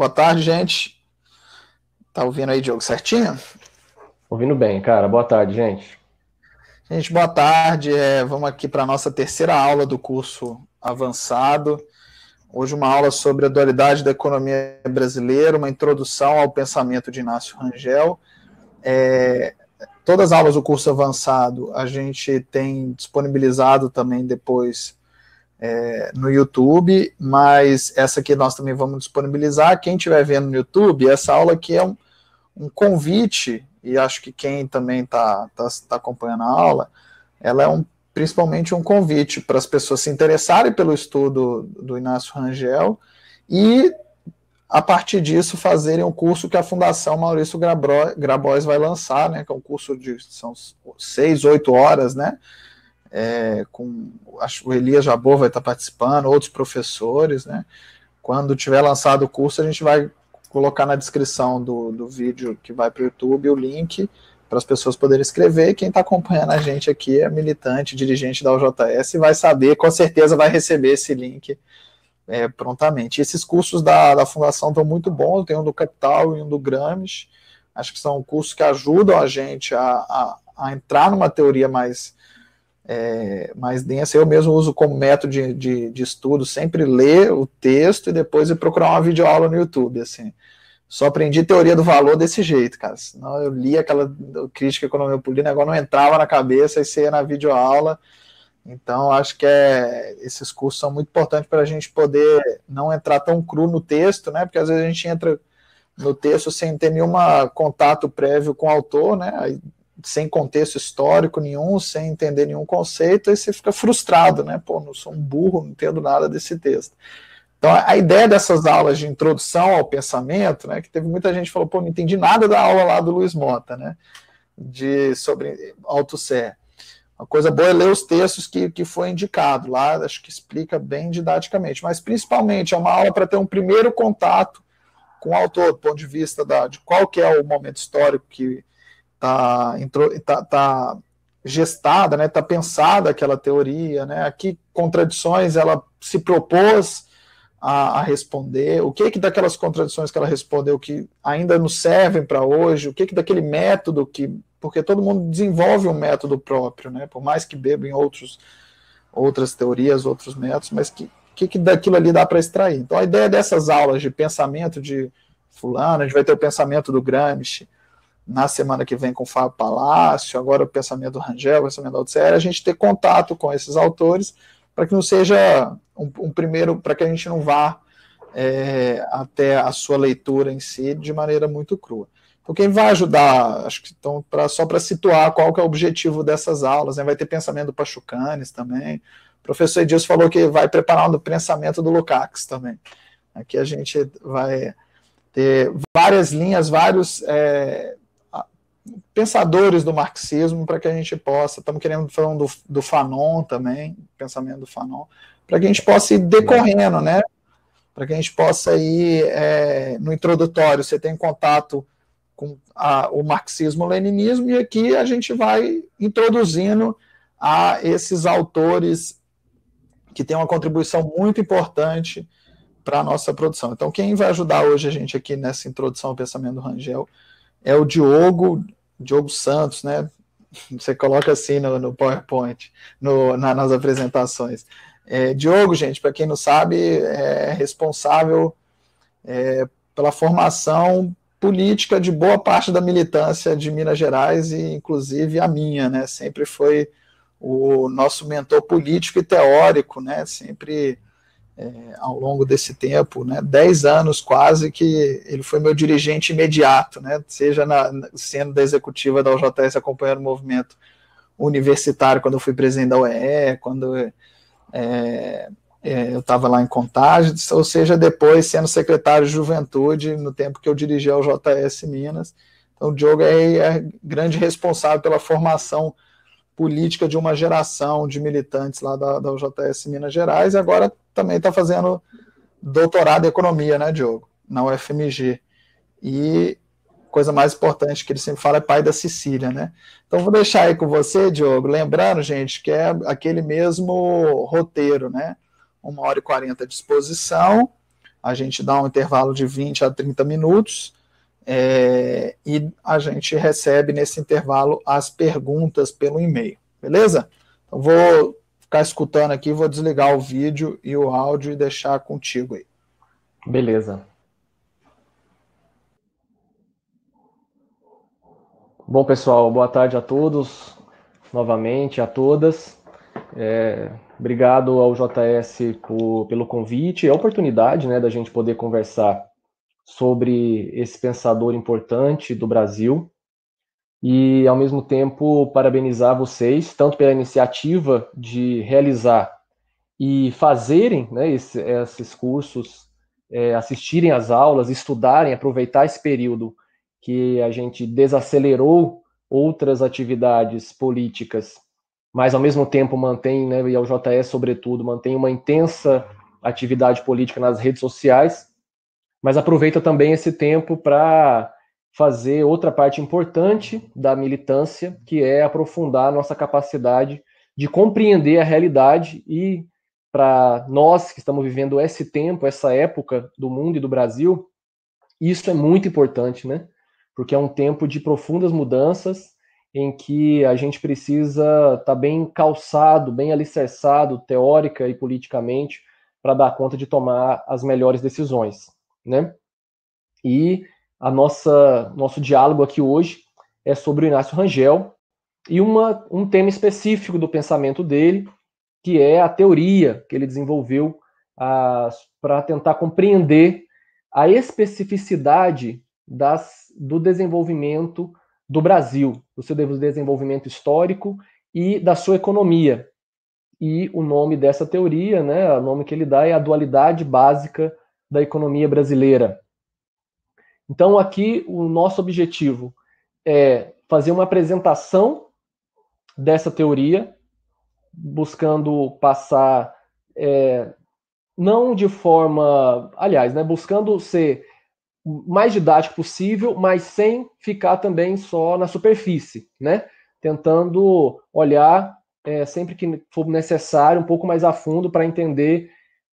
Boa tarde, gente. Tá ouvindo aí, Diogo, certinho? Ouvindo bem, cara. Boa tarde, gente. Gente, boa tarde. É, vamos aqui para a nossa terceira aula do curso avançado. Hoje, uma aula sobre a dualidade da economia brasileira, uma introdução ao pensamento de Inácio Rangel. É, todas as aulas do curso avançado a gente tem disponibilizado também depois é, no YouTube, mas essa aqui nós também vamos disponibilizar. Quem estiver vendo no YouTube, essa aula aqui é um, um convite, e acho que quem também está tá, tá acompanhando a aula, ela é um, principalmente um convite para as pessoas se interessarem pelo estudo do Inácio Rangel e a partir disso fazerem o curso que a Fundação Maurício Grabois vai lançar, né, que é um curso de são seis, oito horas, né, é, com acho, o Elias Jabor vai estar participando, outros professores, né? Quando tiver lançado o curso, a gente vai colocar na descrição do, do vídeo que vai para o YouTube o link para as pessoas poderem escrever. Quem está acompanhando a gente aqui é militante, dirigente da UJS, e vai saber, com certeza vai receber esse link é, prontamente. E esses cursos da, da Fundação estão muito bons, tem um do Capital e um do Grams. acho que são cursos que ajudam a gente a, a, a entrar numa teoria mais é, mais densa. Eu mesmo uso como método de, de, de, estudo sempre ler o texto e depois ir procurar uma videoaula no YouTube, assim. Só aprendi teoria do valor desse jeito, cara. Senão eu li aquela crítica economia política, agora não entrava na cabeça e você ia na videoaula. Então, acho que é, esses cursos são muito importantes para a gente poder não entrar tão cru no texto, né? Porque às vezes a gente entra no texto sem ter nenhum contato prévio com o autor, né? Aí sem contexto histórico nenhum, sem entender nenhum conceito, aí você fica frustrado, né? Pô, não sou um burro, não entendo nada desse texto. Então, a ideia dessas aulas de introdução ao pensamento, né, que teve muita gente que falou, pô, não entendi nada da aula lá do Luiz Mota, né, de, sobre Sé. Uma coisa boa é ler os textos que, que foi indicado lá, acho que explica bem didaticamente, mas principalmente é uma aula para ter um primeiro contato com o autor, do ponto de vista da, de qual que é o momento histórico que tá, entrou, tá, tá gestada, né, tá pensada aquela teoria, né, a que contradições ela se propôs a, a, responder, o que que daquelas contradições que ela respondeu que ainda nos servem para hoje, o que que daquele método que, porque todo mundo desenvolve um método próprio, né, por mais que beba em outros, outras teorias, outros métodos, mas que que, que daquilo ali dá para extrair. Então a ideia dessas aulas de pensamento de fulano, a gente vai ter o pensamento do Gramsci, na semana que vem com o Fábio Palácio, agora o pensamento do Rangel, o pensamento da Altsera, a gente ter contato com esses autores para que não seja um, um primeiro, para que a gente não vá é, até a sua leitura em si de maneira muito crua. Então, quem vai ajudar, acho que então, pra, só para situar qual que é o objetivo dessas aulas, né? vai ter pensamento do Pachucanes também. O professor Edilson falou que vai preparar um pensamento do Lukács também. Aqui a gente vai ter várias linhas, vários é, pensadores do marxismo para que a gente possa, estamos querendo falar do, do Fanon também, pensamento do Fanon, para que a gente possa ir decorrendo, né? Para que a gente possa ir é, no introdutório, você tem contato com a, o marxismo, leninismo, e aqui a gente vai introduzindo a esses autores que têm uma contribuição muito importante para a nossa produção. Então, quem vai ajudar hoje a gente aqui nessa introdução ao pensamento do Rangel é o Diogo, Diogo Santos, né? Você coloca assim no, no PowerPoint, no, na, nas apresentações. É, Diogo, gente, para quem não sabe, é responsável é, pela formação política de boa parte da militância de Minas Gerais e inclusive a minha, né? Sempre foi o nosso mentor político e teórico, né? Sempre é, ao longo desse tempo, né, 10 anos quase que ele foi meu dirigente imediato, né, seja na, sendo da executiva da OJS acompanhando o movimento universitário quando eu fui presidente da UE, quando é, é, eu estava lá em Contagem, ou seja, depois sendo secretário de Juventude no tempo que eu dirigi a OJS Minas. Então, o Diogo é, é grande responsável pela formação política de uma geração de militantes lá da, da UJS Minas Gerais e agora também está fazendo doutorado em economia, né, Diogo, na UFMG. E coisa mais importante que ele sempre fala é pai da Sicília, né? Então vou deixar aí com você, Diogo, lembrando, gente, que é aquele mesmo roteiro, né? Uma hora e quarenta de exposição, a gente dá um intervalo de 20 a 30 minutos, é, e a gente recebe nesse intervalo as perguntas pelo e-mail, beleza? Eu então, vou ficar escutando aqui, vou desligar o vídeo e o áudio e deixar contigo aí. Beleza. Bom, pessoal, boa tarde a todos, novamente, a todas. É, obrigado ao JS por, pelo convite e é a oportunidade né, da gente poder conversar sobre esse pensador importante do Brasil e, ao mesmo tempo, parabenizar vocês, tanto pela iniciativa de realizar e fazerem né, esse, esses cursos, é, assistirem às aulas, estudarem, aproveitar esse período que a gente desacelerou outras atividades políticas, mas ao mesmo tempo mantém, né, e ao JS sobretudo, mantém uma intensa atividade política nas redes sociais, mas aproveita também esse tempo para fazer outra parte importante da militância, que é aprofundar a nossa capacidade de compreender a realidade e para nós que estamos vivendo esse tempo, essa época do mundo e do Brasil, isso é muito importante, né? Porque é um tempo de profundas mudanças em que a gente precisa estar tá bem calçado, bem alicerçado teórica e politicamente para dar conta de tomar as melhores decisões né? E a nossa nosso diálogo aqui hoje é sobre o Inácio Rangel e uma, um tema específico do pensamento dele, que é a teoria que ele desenvolveu para tentar compreender a especificidade das, do desenvolvimento do Brasil, do seu desenvolvimento histórico e da sua economia. E o nome dessa teoria, né, o nome que ele dá é a dualidade básica da economia brasileira. Então, aqui, o nosso objetivo é fazer uma apresentação dessa teoria, buscando passar, é, não de forma, aliás, né, buscando ser mais didático possível, mas sem ficar também só na superfície, né? Tentando olhar é, sempre que for necessário um pouco mais a fundo para entender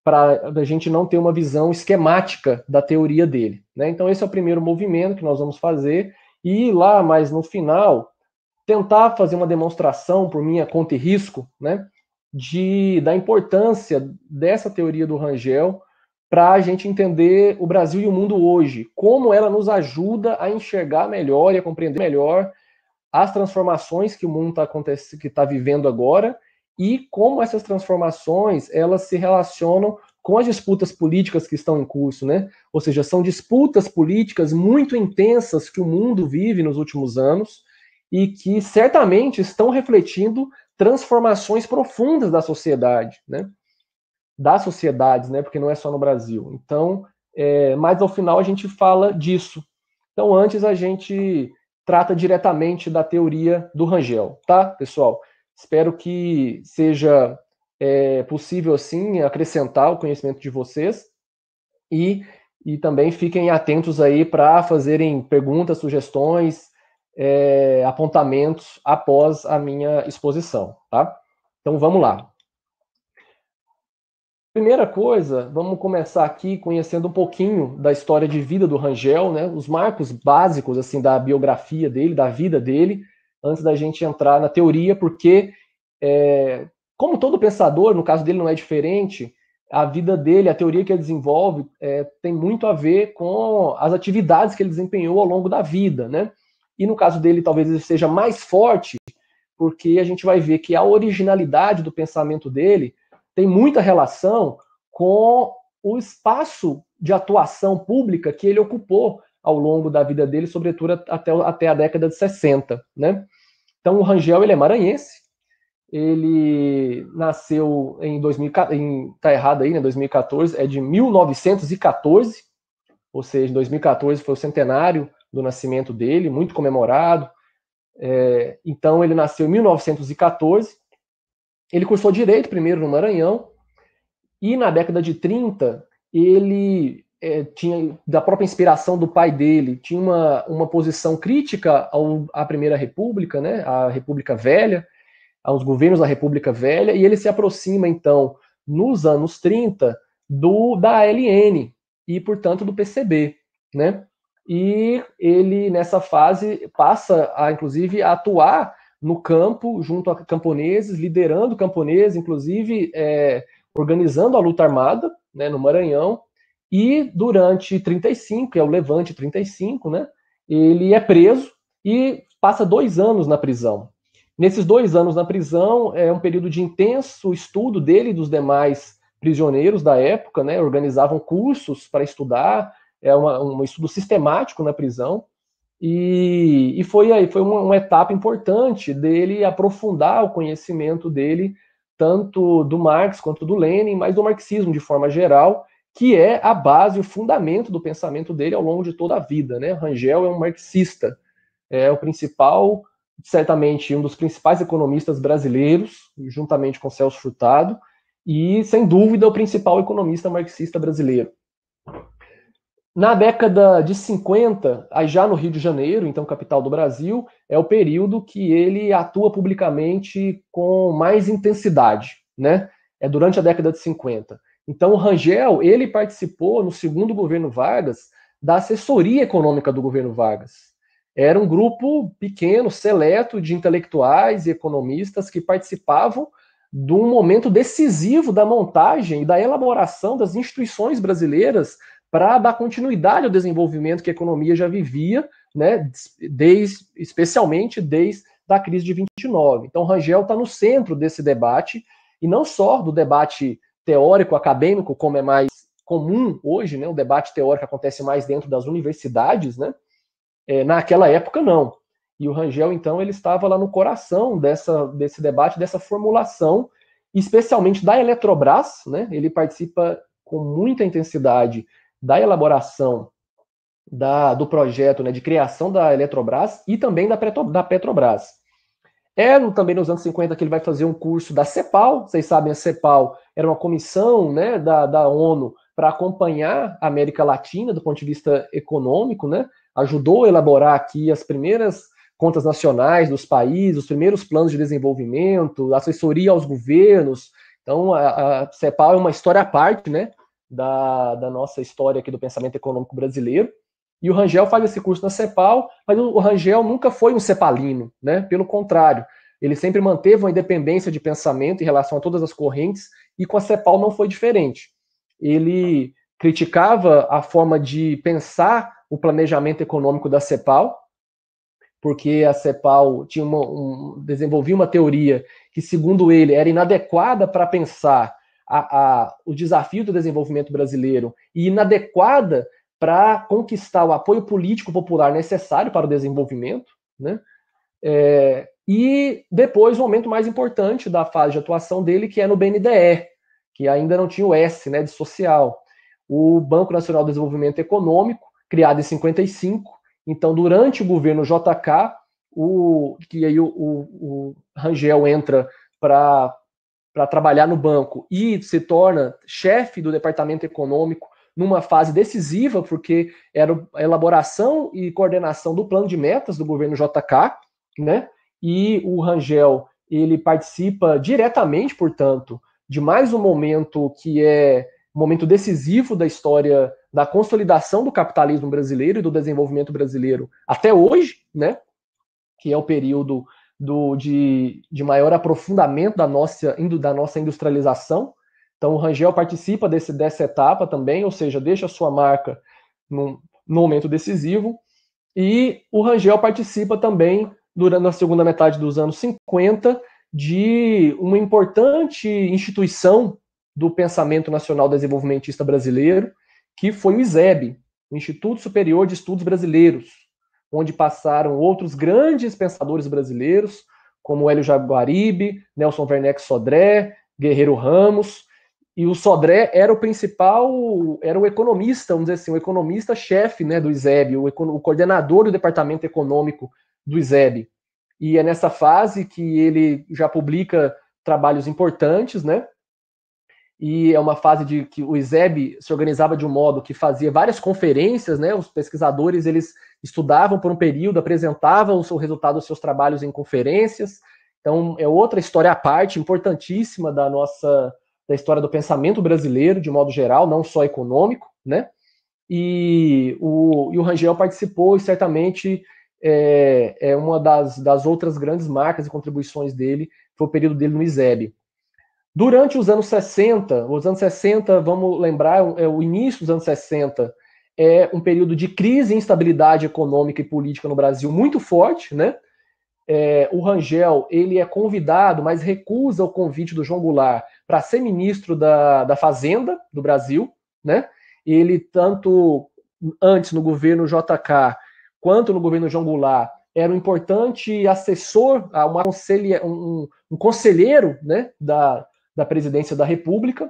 para a gente não ter uma visão esquemática da teoria dele. Né? Então, esse é o primeiro movimento que nós vamos fazer, e lá mais no final, tentar fazer uma demonstração por minha conta e risco né? de, da importância dessa teoria do Rangel para a gente entender o Brasil e o mundo hoje, como ela nos ajuda a enxergar melhor e a compreender melhor as transformações que o mundo está tá vivendo agora e como essas transformações elas se relacionam com as disputas políticas que estão em curso, né? Ou seja, são disputas políticas muito intensas que o mundo vive nos últimos anos e que certamente estão refletindo transformações profundas da sociedade, né? Das sociedades, né? Porque não é só no Brasil. Então, é, mas ao final a gente fala disso. Então, antes a gente trata diretamente da teoria do Rangel, tá, pessoal? Espero que seja é, possível, assim, acrescentar o conhecimento de vocês. E, e também fiquem atentos aí para fazerem perguntas, sugestões, é, apontamentos após a minha exposição, tá? Então, vamos lá. Primeira coisa, vamos começar aqui conhecendo um pouquinho da história de vida do Rangel, né? Os marcos básicos assim da biografia dele, da vida dele antes da gente entrar na teoria, porque, é, como todo pensador, no caso dele não é diferente, a vida dele, a teoria que ele desenvolve, é, tem muito a ver com as atividades que ele desempenhou ao longo da vida, né? E no caso dele, talvez ele seja mais forte, porque a gente vai ver que a originalidade do pensamento dele tem muita relação com o espaço de atuação pública que ele ocupou ao longo da vida dele, sobretudo até, até a década de 60, né? Então, o Rangel, ele é maranhense, ele nasceu em 2014, tá errado aí, né, 2014, é de 1914, ou seja, 2014 foi o centenário do nascimento dele, muito comemorado. É, então, ele nasceu em 1914, ele cursou direito primeiro no Maranhão, e na década de 30, ele é, tinha da própria inspiração do pai dele, tinha uma, uma posição crítica ao, à Primeira República, né, à República Velha, aos governos da República Velha, e ele se aproxima, então, nos anos 30, do da ALN e, portanto, do PCB, né? E ele, nessa fase, passa, a, inclusive, a atuar no campo, junto a camponeses, liderando camponeses, inclusive é, organizando a luta armada né, no Maranhão, e durante 35, que é o Levante 35, né? Ele é preso e passa dois anos na prisão. Nesses dois anos na prisão, é um período de intenso estudo dele e dos demais prisioneiros da época, né? Organizavam cursos para estudar, é uma, um estudo sistemático na prisão. E, e foi aí, foi uma, uma etapa importante dele aprofundar o conhecimento dele, tanto do Marx quanto do Lenin, mas do marxismo de forma geral, que é a base, o fundamento do pensamento dele ao longo de toda a vida. Né? Rangel é um marxista, é o principal, certamente um dos principais economistas brasileiros, juntamente com Celso Furtado, e sem dúvida o principal economista marxista brasileiro. Na década de 50, já no Rio de Janeiro, então capital do Brasil, é o período que ele atua publicamente com mais intensidade, né? É durante a década de 50. Então, o Rangel, ele participou no segundo governo Vargas da assessoria econômica do governo Vargas. Era um grupo pequeno, seleto de intelectuais e economistas que participavam de um momento decisivo da montagem e da elaboração das instituições brasileiras para dar continuidade ao desenvolvimento que a economia já vivia, né, desde, especialmente desde a crise de 29. Então, Rangel está no centro desse debate, e não só do debate teórico acadêmico, como é mais comum hoje, né? O debate teórico acontece mais dentro das universidades, né? É, naquela época não. E o Rangel então ele estava lá no coração dessa desse debate, dessa formulação, especialmente da Eletrobras, né? Ele participa com muita intensidade da elaboração da, do projeto né, de criação da Eletrobras e também da, Petro, da Petrobras. É no, também nos anos 50 que ele vai fazer um curso da CEPAL. Vocês sabem, a CEPAL era uma comissão né, da, da ONU para acompanhar a América Latina do ponto de vista econômico, né? ajudou a elaborar aqui as primeiras contas nacionais dos países, os primeiros planos de desenvolvimento, assessoria aos governos. Então, a, a CEPAL é uma história à parte né, da, da nossa história aqui do pensamento econômico brasileiro. E o Rangel faz esse curso na CEPAL, mas o Rangel nunca foi um cepalino, né? Pelo contrário, ele sempre manteve uma independência de pensamento em relação a todas as correntes, e com a CEPAL não foi diferente. Ele criticava a forma de pensar o planejamento econômico da CEPAL, porque a CEPAL tinha uma, um, desenvolvia uma teoria que, segundo ele, era inadequada para pensar a, a, o desafio do desenvolvimento brasileiro e inadequada para conquistar o apoio político popular necessário para o desenvolvimento, né? É, e depois o momento mais importante da fase de atuação dele, que é no BNDE, que ainda não tinha o S né, de social. O Banco Nacional de Desenvolvimento Econômico, criado em 55, então durante o governo JK, o, que aí o, o, o Rangel entra para trabalhar no banco e se torna chefe do departamento econômico numa fase decisiva, porque era a elaboração e coordenação do plano de metas do governo JK, né? E o Rangel, ele participa diretamente, portanto, de mais um momento que é um momento decisivo da história da consolidação do capitalismo brasileiro e do desenvolvimento brasileiro até hoje, né? Que é o período do, de, de maior aprofundamento da nossa, da nossa industrialização, então, o Rangel participa desse, dessa etapa também, ou seja, deixa sua marca no, momento decisivo. E o Rangel participa também, durante a segunda metade dos anos 50, de uma importante instituição do pensamento nacional desenvolvimentista brasileiro, que foi o ISEB, o Instituto Superior de Estudos Brasileiros, onde passaram outros grandes pensadores brasileiros, como Hélio Jaguaribe, Nelson Werneck Sodré, Guerreiro Ramos, e o Sodré era o principal, era o economista, vamos dizer assim, o economista-chefe né, do ISEB, o, o, coordenador do departamento econômico do ISEB. E é nessa fase que ele já publica trabalhos importantes, né? E é uma fase de que o ISEB se organizava de um modo que fazia várias conferências, né? Os pesquisadores eles estudavam por um período, apresentavam o resultado dos seus trabalhos em conferências. Então é outra história à parte, importantíssima da nossa da história do pensamento brasileiro, de modo geral, não só econômico, né? E o, e o Rangel participou e certamente é, é uma das, das outras grandes marcas e contribuições dele, foi o período dele no ISEB. Durante os anos 60, os anos 60, vamos lembrar, é, é o início dos anos 60, é um período de crise e instabilidade econômica e política no Brasil muito forte, né? É, o Rangel, ele é convidado, mas recusa o convite do João Goulart para ser ministro da, da Fazenda do Brasil, né? Ele tanto antes no governo JK quanto no governo João Goulart era um importante assessor, ah, uma um, um conselheiro né, da, da presidência da República.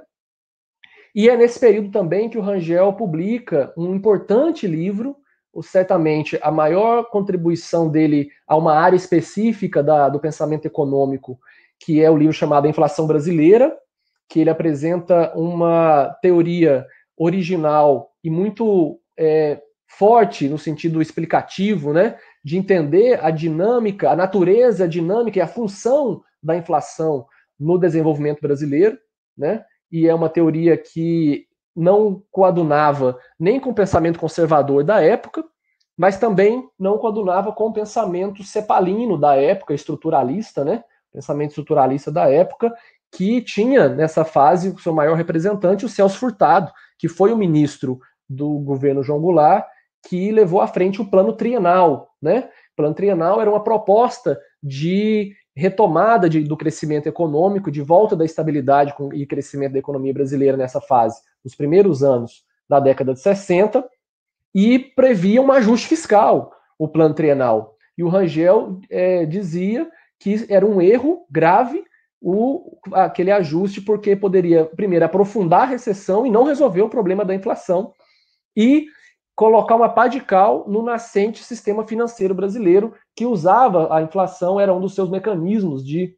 E é nesse período também que o Rangel publica um importante livro, certamente a maior contribuição dele a uma área específica da, do pensamento econômico, que é o livro chamado Inflação Brasileira, que ele apresenta uma teoria original e muito é, forte no sentido explicativo, né, de entender a dinâmica, a natureza a dinâmica e a função da inflação no desenvolvimento brasileiro, né, e é uma teoria que não coadunava nem com o pensamento conservador da época, mas também não coadunava com o pensamento cepalino da época, estruturalista, né, pensamento estruturalista da época, que tinha nessa fase o seu maior representante, o Celso Furtado, que foi o ministro do governo João Goulart, que levou à frente o plano trienal. Né? O plano trienal era uma proposta de retomada de, do crescimento econômico, de volta da estabilidade com, e crescimento da economia brasileira nessa fase, nos primeiros anos da década de 60, e previa um ajuste fiscal, o plano trienal. E o Rangel é, dizia que era um erro grave o, aquele ajuste, porque poderia, primeiro, aprofundar a recessão e não resolver o problema da inflação, e colocar uma pá de cal no nascente sistema financeiro brasileiro, que usava a inflação, era um dos seus mecanismos de,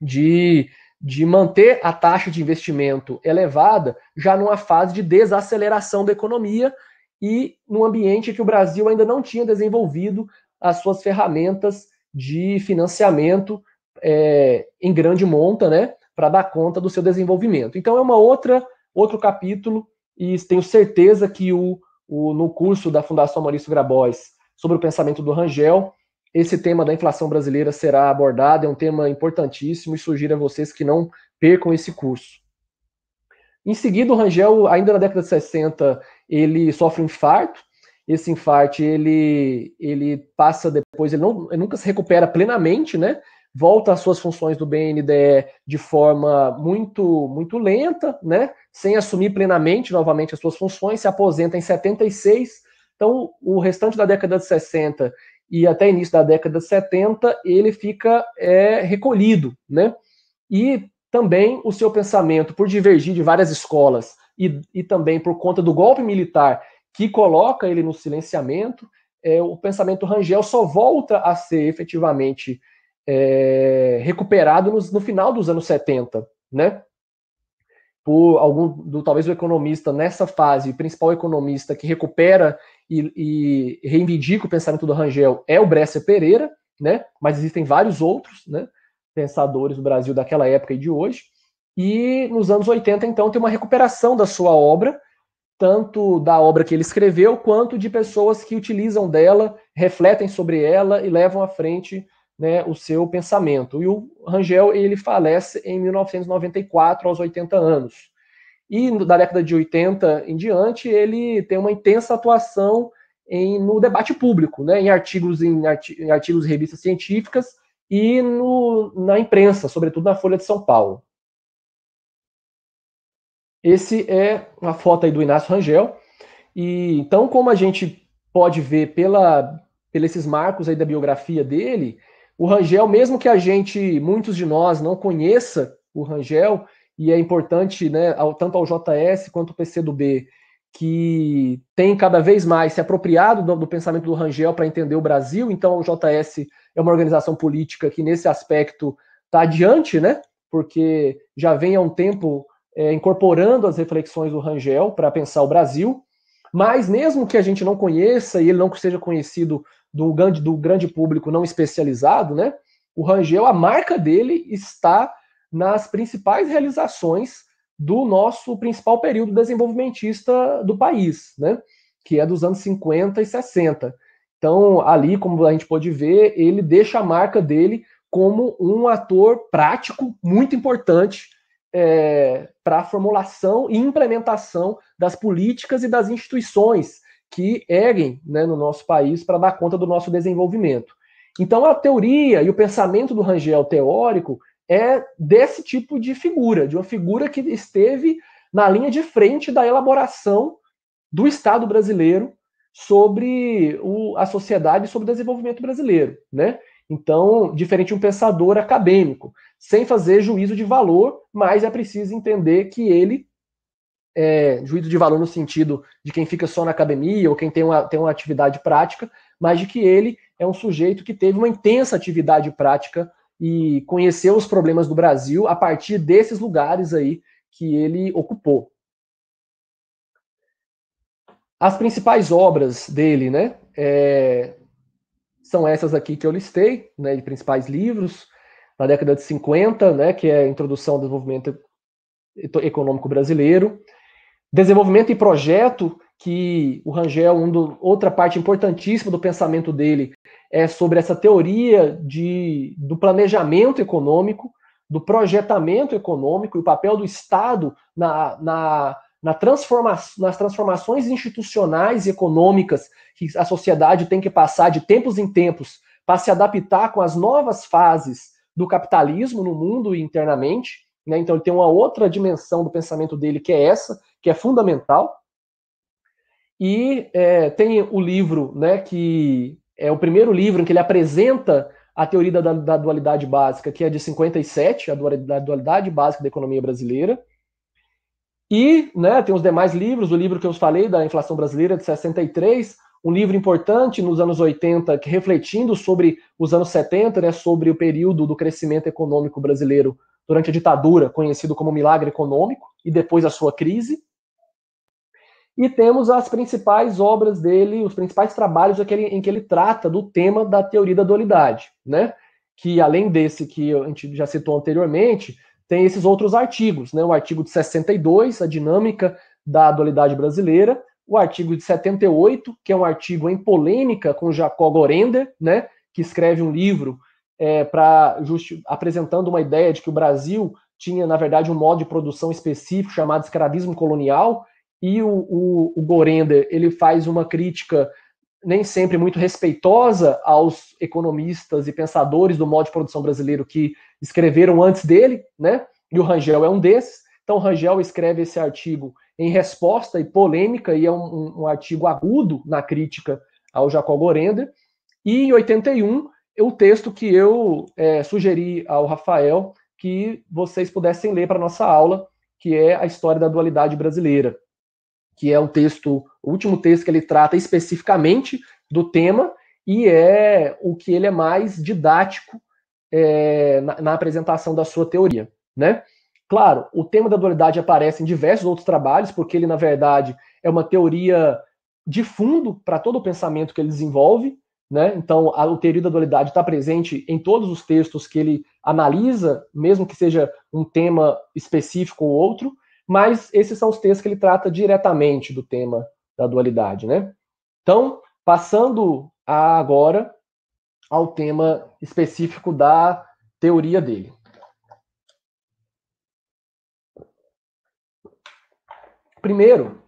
de, de manter a taxa de investimento elevada, já numa fase de desaceleração da economia e num ambiente que o Brasil ainda não tinha desenvolvido as suas ferramentas de financiamento é, em grande monta, né, para dar conta do seu desenvolvimento. Então é uma outra outro capítulo e tenho certeza que o, o no curso da Fundação Maurício Grabois sobre o pensamento do Rangel esse tema da inflação brasileira será abordado, é um tema importantíssimo e sugiro a vocês que não percam esse curso. Em seguida, o Rangel, ainda na década de 60, ele sofre um infarto. Esse infarto, ele, ele passa depois, ele, não, ele nunca se recupera plenamente, né? volta às suas funções do BNDE de forma muito muito lenta, né? Sem assumir plenamente novamente as suas funções, se aposenta em 76. Então, o restante da década de 60 e até início da década de 70, ele fica é, recolhido, né? E também o seu pensamento, por divergir de várias escolas e, e também por conta do golpe militar que coloca ele no silenciamento, é, o pensamento Rangel só volta a ser efetivamente é, recuperado no, no, final dos anos 70, né? Por algum, do, talvez o economista nessa fase, o principal economista que recupera e, e reivindica o pensamento do Rangel é o Bresser Pereira, né? Mas existem vários outros, né? Pensadores do Brasil daquela época e de hoje. E nos anos 80, então, tem uma recuperação da sua obra, tanto da obra que ele escreveu, quanto de pessoas que utilizam dela, refletem sobre ela e levam à frente né, o seu pensamento. E o Rangel ele falece em 1994, aos 80 anos. E da década de 80 em diante, ele tem uma intensa atuação em, no debate público, né, em artigos em, em artigos revistas científicas e no, na imprensa, sobretudo na Folha de São Paulo. Esse é uma foto aí do Inácio Rangel. E então, como a gente pode ver pela, pelos esses marcos aí da biografia dele, o Rangel, mesmo que a gente, muitos de nós, não conheça o Rangel, e é importante, né, ao, tanto ao JS quanto ao PCdoB, que tem cada vez mais se apropriado do, do pensamento do Rangel para entender o Brasil. Então, o JS é uma organização política que, nesse aspecto, está adiante, né? Porque já vem há um tempo é, incorporando as reflexões do Rangel para pensar o Brasil. Mas, mesmo que a gente não conheça e ele não seja conhecido do grande, do grande público não especializado, né? O Rangel, a marca dele está nas principais realizações do nosso principal período desenvolvimentista do país, né? Que é dos anos 50 e 60. Então, ali, como a gente pode ver, ele deixa a marca dele como um ator prático muito importante é, para a formulação e implementação das políticas e das instituições que erguem né, no nosso país para dar conta do nosso desenvolvimento. Então, a teoria e o pensamento do Rangel teórico é desse tipo de figura, de uma figura que esteve na linha de frente da elaboração do Estado brasileiro sobre o, a sociedade e sobre o desenvolvimento brasileiro, né? Então, diferente de um pensador acadêmico, sem fazer juízo de valor, mas é preciso entender que ele é, juízo de valor no sentido de quem fica só na academia ou quem tem uma, tem uma atividade prática, mas de que ele é um sujeito que teve uma intensa atividade prática e conheceu os problemas do Brasil a partir desses lugares aí que ele ocupou. As principais obras dele, né, é, são essas aqui que eu listei, né, de principais livros, na década de 50, né, que é a Introdução ao Desenvolvimento Econômico Brasileiro, Desenvolvimento e projeto, que o Rangel, um do, outra parte importantíssima do pensamento dele é sobre essa teoria de, do planejamento econômico, do projetamento econômico e o papel do Estado na, na, na transforma, nas transformações institucionais e econômicas que a sociedade tem que passar de tempos em tempos para se adaptar com as novas fases do capitalismo no mundo e internamente. Né? Então, ele tem uma outra dimensão do pensamento dele que é essa, que é fundamental. E é, tem o livro, né, que é o primeiro livro em que ele apresenta a teoria da, da dualidade básica, que é de 57, a dualidade básica da economia brasileira. E né, tem os demais livros, o livro que eu falei da inflação brasileira de 63, um livro importante nos anos 80, que refletindo sobre os anos 70, né, sobre o período do crescimento econômico brasileiro durante a ditadura, conhecido como milagre econômico, e depois a sua crise. E temos as principais obras dele, os principais trabalhos em que ele trata do tema da teoria da dualidade, né? Que além desse que a gente já citou anteriormente, tem esses outros artigos, né? O artigo de 62, a dinâmica da dualidade brasileira, o artigo de 78, que é um artigo em polêmica com Jacó Gorender, né? Que escreve um livro é, para apresentando uma ideia de que o Brasil tinha, na verdade, um modo de produção específico chamado escravismo colonial, e o, o, o Gorender ele faz uma crítica nem sempre muito respeitosa aos economistas e pensadores do modo de produção brasileiro que escreveram antes dele, né? E o Rangel é um desses. Então, Rangel escreve esse artigo em resposta e polêmica, e é um, um artigo agudo na crítica ao Jacob Gorender. E em 81, o texto que eu é, sugeri ao Rafael que vocês pudessem ler para nossa aula, que é a história da dualidade brasileira, que é o texto, o último texto que ele trata especificamente do tema e é o que ele é mais didático é, na, na, apresentação da sua teoria, né? Claro, o tema da dualidade aparece em diversos outros trabalhos, porque ele, na verdade, é uma teoria de fundo para todo o pensamento que ele desenvolve, né? Então, a, o teoria da dualidade está presente em todos os textos que ele analisa, mesmo que seja um tema específico ou outro, mas esses são os textos que ele trata diretamente do tema da dualidade. Né? Então, passando a, agora ao tema específico da teoria dele. Primeiro,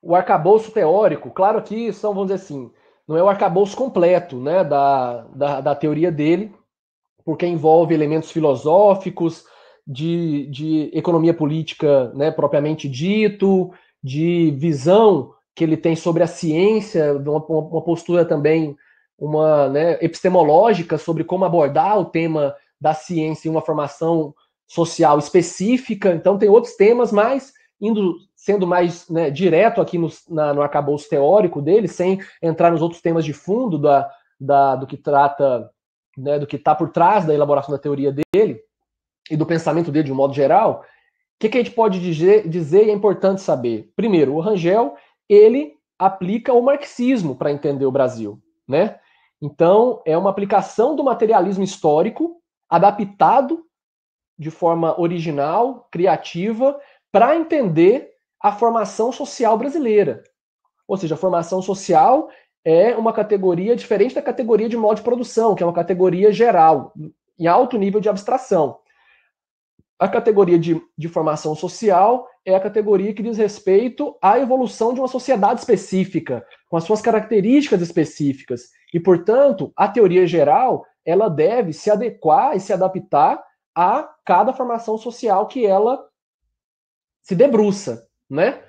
o arcabouço teórico, claro que são, vamos dizer assim, não é o arcabouço completo né, da, da, da teoria dele, porque envolve elementos filosóficos, de, de economia política né, propriamente dito, de visão que ele tem sobre a ciência, uma, uma postura também uma né, epistemológica sobre como abordar o tema da ciência em uma formação social específica. Então, tem outros temas, mas indo sendo mais né, direto aqui no, na, no arcabouço teórico dele, sem entrar nos outros temas de fundo da, da do que trata, né, do que está por trás da elaboração da teoria dele e do pensamento dele de um modo geral, o que, que, a gente pode dizer, dizer e é importante saber? Primeiro, o Rangel, ele aplica o marxismo para entender o Brasil, né? Então, é uma aplicação do materialismo histórico adaptado de forma original, criativa, para entender a formação social brasileira. Ou seja, a formação social é uma categoria diferente da categoria de modo de produção, que é uma categoria geral, em alto nível de abstração. A categoria de, de formação social é a categoria que diz respeito à evolução de uma sociedade específica, com as suas características específicas. E, portanto, a teoria geral ela deve se adequar e se adaptar a cada formação social que ela se debruça né?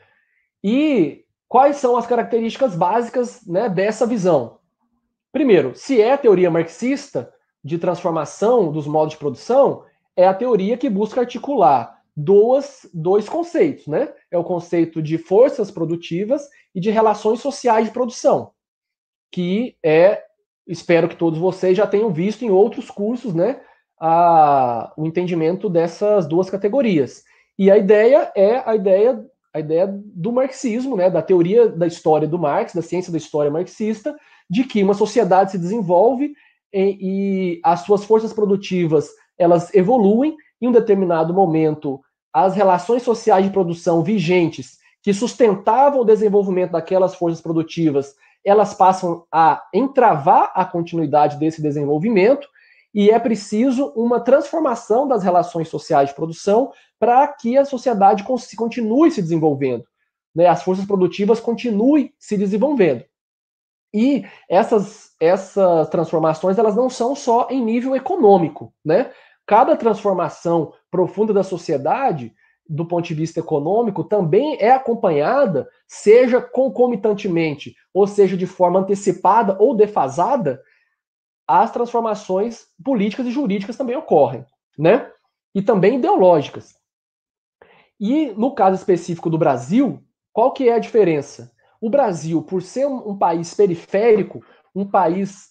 E quais são as características básicas né, dessa visão? Primeiro, se é teoria marxista de transformação dos modos de produção, é a teoria que busca articular duas, dois conceitos, né? É o conceito de forças produtivas e de relações sociais de produção, que é, espero que todos vocês já tenham visto em outros cursos, né? A, o entendimento dessas duas categorias. E a ideia é a ideia a ideia do marxismo, né, da teoria da história do Marx, da ciência da história marxista, de que uma sociedade se desenvolve e, e as suas forças produtivas elas evoluem em um determinado momento as relações sociais de produção vigentes que sustentavam o desenvolvimento daquelas forças produtivas elas passam a entravar a continuidade desse desenvolvimento e é preciso uma transformação das relações sociais de produção para que a sociedade continue se desenvolvendo, né? as forças produtivas continuem se desenvolvendo. E essas, essas transformações elas não são só em nível econômico. Né? Cada transformação profunda da sociedade, do ponto de vista econômico, também é acompanhada, seja concomitantemente, ou seja, de forma antecipada ou defasada, as transformações políticas e jurídicas também ocorrem, né? E também ideológicas. E no caso específico do Brasil, qual que é a diferença? O Brasil, por ser um país periférico, um país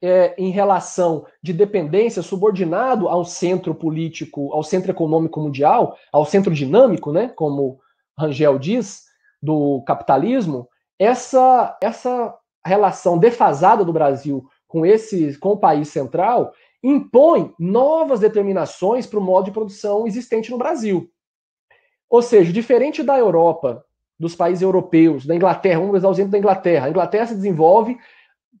é, em relação de dependência subordinado ao centro político, ao centro econômico mundial, ao centro dinâmico, né? Como Rangel diz, do capitalismo, essa, essa relação defasada do Brasil com esse com o país central impõe novas determinações para o modo de produção existente no Brasil. Ou seja, diferente da Europa, dos países europeus, da Inglaterra, vamos usar o exemplo da Inglaterra. A Inglaterra se desenvolve,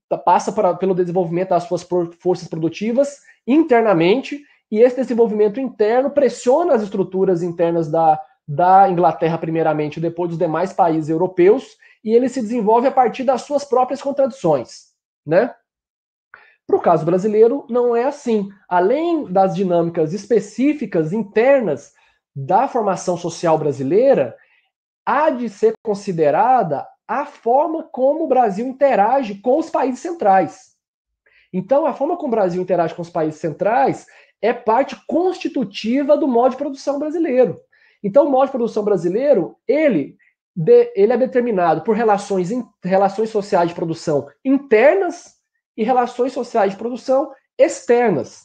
tá, passa para, pelo desenvolvimento das suas forças produtivas internamente, e esse desenvolvimento interno pressiona as estruturas internas da, da Inglaterra, primeiramente, depois dos demais países europeus, e ele se desenvolve a partir das suas próprias contradições. Né? Para o caso brasileiro, não é assim. Além das dinâmicas específicas internas da formação social brasileira, há de ser considerada a forma como o Brasil interage com os países centrais. Então, a forma como o Brasil interage com os países centrais é parte constitutiva do modo de produção brasileiro. Então, o modo de produção brasileiro, ele, de, ele é determinado por relações, in, relações sociais de produção internas e relações sociais de produção externas.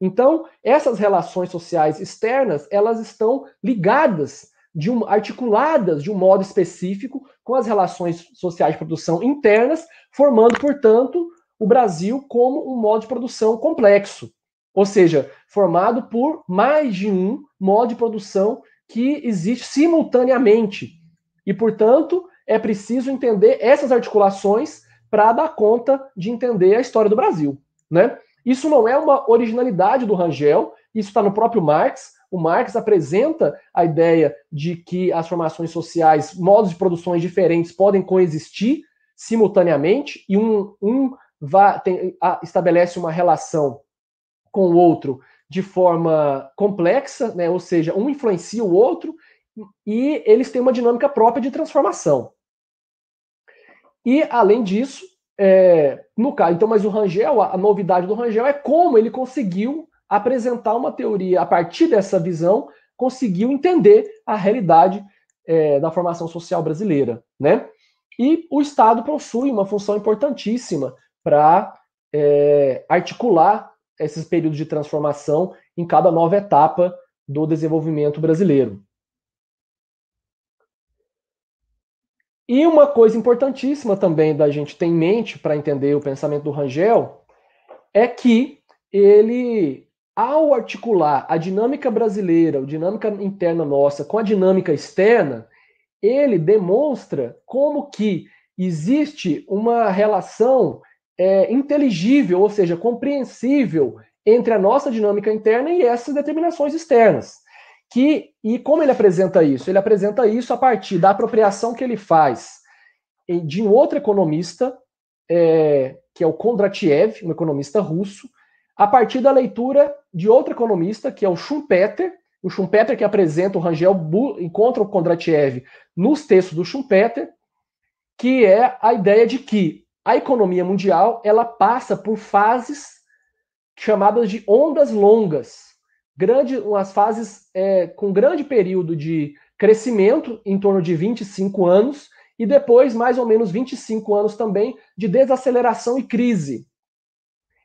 Então, essas relações sociais externas, elas estão ligadas, de um, articuladas de um modo específico com as relações sociais de produção internas, formando, portanto, o Brasil como um modo de produção complexo, ou seja, formado por mais de um modo de produção que existe simultaneamente. E, portanto, é preciso entender essas articulações para dar conta de entender a história do Brasil. Né? Isso não é uma originalidade do Rangel, isso está no próprio Marx. O Marx apresenta a ideia de que as formações sociais, modos de produções diferentes podem coexistir simultaneamente e um, um vá, tem, a, estabelece uma relação com o outro de forma complexa, né? ou seja, um influencia o outro e eles têm uma dinâmica própria de transformação. E, além disso, é, no caso, então, mas o Rangel, a, a novidade do Rangel é como ele conseguiu apresentar uma teoria a partir dessa visão, conseguiu entender a realidade é, da formação social brasileira, né? E o Estado possui uma função importantíssima para é, articular esses períodos de transformação em cada nova etapa do desenvolvimento brasileiro. E uma coisa importantíssima também da gente ter em mente para entender o pensamento do Rangel é que ele, ao articular a dinâmica brasileira, a dinâmica interna nossa com a dinâmica externa, ele demonstra como que existe uma relação é, inteligível, ou seja, compreensível entre a nossa dinâmica interna e essas determinações externas. Que, e como ele apresenta isso? Ele apresenta isso a partir da apropriação que ele faz de um outro economista, é, que é o Kondratiev, um economista russo, a partir da leitura de outro economista, que é o Schumpeter, o Schumpeter que apresenta o Rangel encontra o Kondratiev nos textos do Schumpeter, que é a ideia de que a economia mundial ela passa por fases chamadas de ondas longas grande, umas fases é, com grande período de crescimento, em torno de 25 anos, e depois mais ou menos 25 anos também de desaceleração e crise.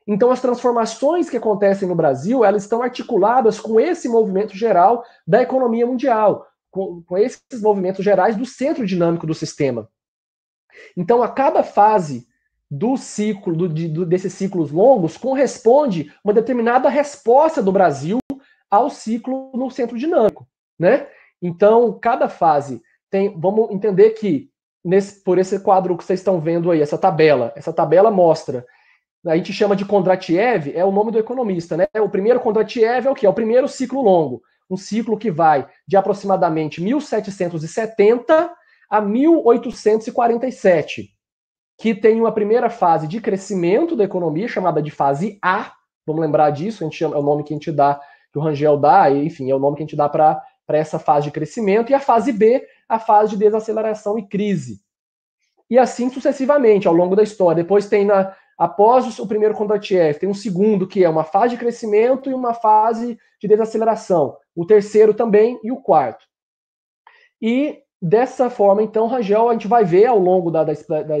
Então, as transformações que acontecem no Brasil, elas estão articuladas com esse movimento geral da economia mundial, com, com esses movimentos gerais do centro dinâmico do sistema. Então, a cada fase do ciclo, do, de, do, desses ciclos longos, corresponde uma determinada resposta do Brasil ao ciclo no centro dinâmico, né? Então, cada fase tem, vamos entender que nesse, por esse quadro que vocês estão vendo aí, essa tabela, essa tabela mostra a gente chama de Kondratiev, é o nome do economista, né? O primeiro Kondratiev é o que? É o primeiro ciclo longo, um ciclo que vai de aproximadamente 1770 a 1847, que tem uma primeira fase de crescimento da economia chamada de fase A. Vamos lembrar disso, a gente chama, é o nome que a gente dá que o Rangel dá, enfim, é o nome que a gente dá para essa fase de crescimento, e a fase B, a fase de desaceleração e crise. E assim sucessivamente, ao longo da história. Depois tem, na, após o primeiro Kondratiev, tem um segundo, que é uma fase de crescimento e uma fase de desaceleração. O terceiro também e o quarto. E dessa forma, então, Rangel, a gente vai ver ao longo da, da,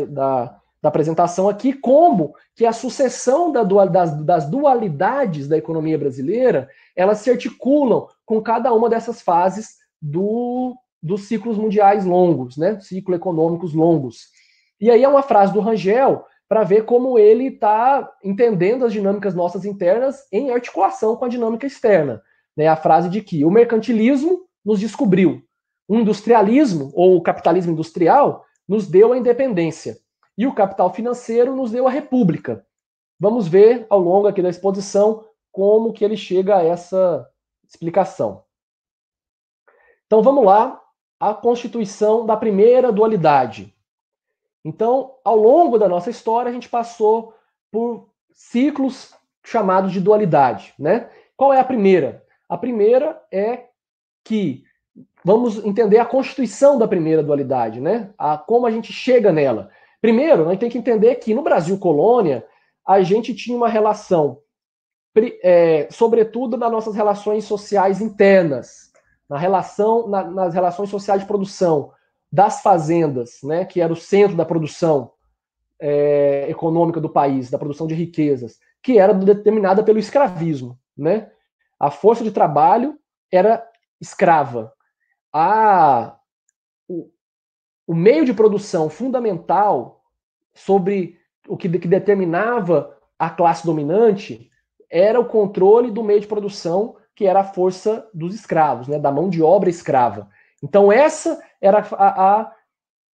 da, da apresentação aqui, como que a sucessão da das, das dualidades da economia brasileira, elas se articulam com cada uma dessas fases do, dos ciclos mundiais longos, né? Ciclo econômicos longos. E aí é uma frase do Rangel para ver como ele está entendendo as dinâmicas nossas internas em articulação com a dinâmica externa. Né? A frase de que o mercantilismo nos descobriu, o industrialismo ou o capitalismo industrial nos deu a independência. E o capital financeiro nos deu a República. Vamos ver ao longo aqui da exposição como que ele chega a essa explicação. Então vamos lá, a constituição da primeira dualidade. Então, ao longo da nossa história, a gente passou por ciclos chamados de dualidade, né? Qual é a primeira? A primeira é que vamos entender a constituição da primeira dualidade, né? A como a gente chega nela. Primeiro, a né, gente tem que entender que no Brasil colônia, a gente tinha uma relação, é, sobretudo nas nossas relações sociais internas, na relação, na, nas relações sociais de produção, das fazendas, né, que era o centro da produção é, econômica do país, da produção de riquezas, que era determinada pelo escravismo. Né? A força de trabalho era escrava. A, o meio de produção fundamental sobre o que, que determinava a classe dominante era o controle do meio de produção, que era a força dos escravos, né, da mão de obra escrava. Então, essa era a,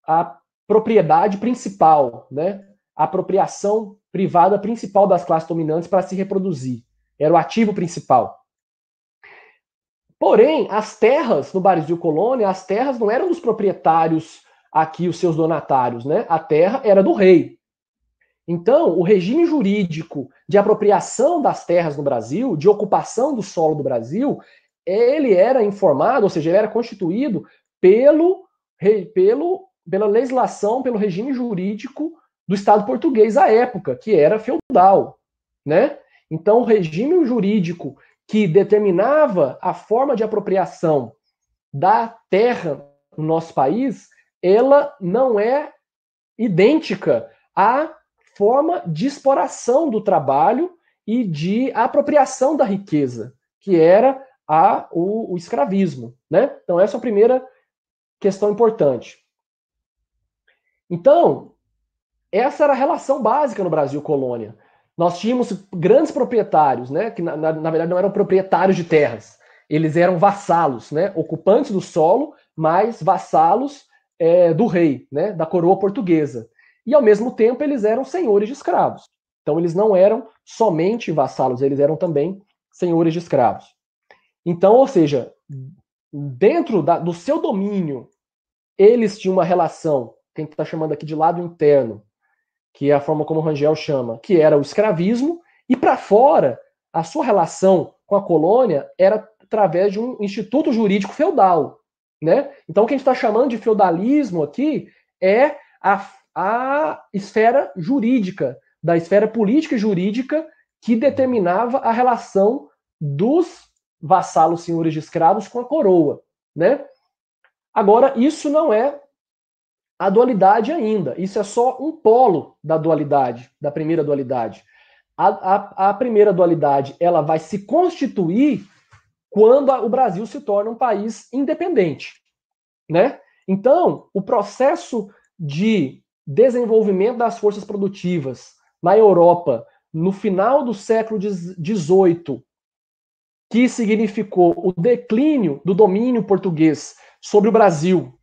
a, a propriedade principal, né, a apropriação privada principal das classes dominantes para se reproduzir. Era o ativo principal. Porém, as terras no Brasil Colônia, as terras não eram dos proprietários aqui os seus donatários, né? A terra era do rei. Então, o regime jurídico de apropriação das terras no Brasil, de ocupação do solo do Brasil, ele era informado, ou seja, ele era constituído pelo, pelo pela legislação, pelo regime jurídico do Estado português à época, que era feudal, né? Então, o regime jurídico que determinava a forma de apropriação da terra no nosso país ela não é idêntica à forma de exploração do trabalho e de apropriação da riqueza, que era a, o, o escravismo. Né? Então, essa é a primeira questão importante. Então, essa era a relação básica no Brasil colônia. Nós tínhamos grandes proprietários, né, que na, na, na verdade não eram proprietários de terras, eles eram vassalos, né, ocupantes do solo, mas vassalos é, do rei, né, da coroa portuguesa. E ao mesmo tempo eles eram senhores de escravos. Então eles não eram somente vassalos, eles eram também senhores de escravos. Então, ou seja, dentro da, do seu domínio, eles tinham uma relação, quem está chamando aqui de lado interno, que é a forma como Rangel chama, que era o escravismo, e para fora, a sua relação com a colônia era através de um instituto jurídico feudal, né? Então, o que a gente está chamando de feudalismo aqui é a, a esfera jurídica, da esfera política e jurídica que determinava a relação dos vassalos senhores de escravos com a coroa. Né? Agora, isso não é a dualidade ainda. Isso é só um polo da dualidade, da primeira dualidade. A, a, a primeira dualidade ela vai se constituir quando o Brasil se torna um país independente, né? Então, o processo de desenvolvimento das forças produtivas na Europa no final do século XVIII, que significou o declínio do domínio português sobre o Brasil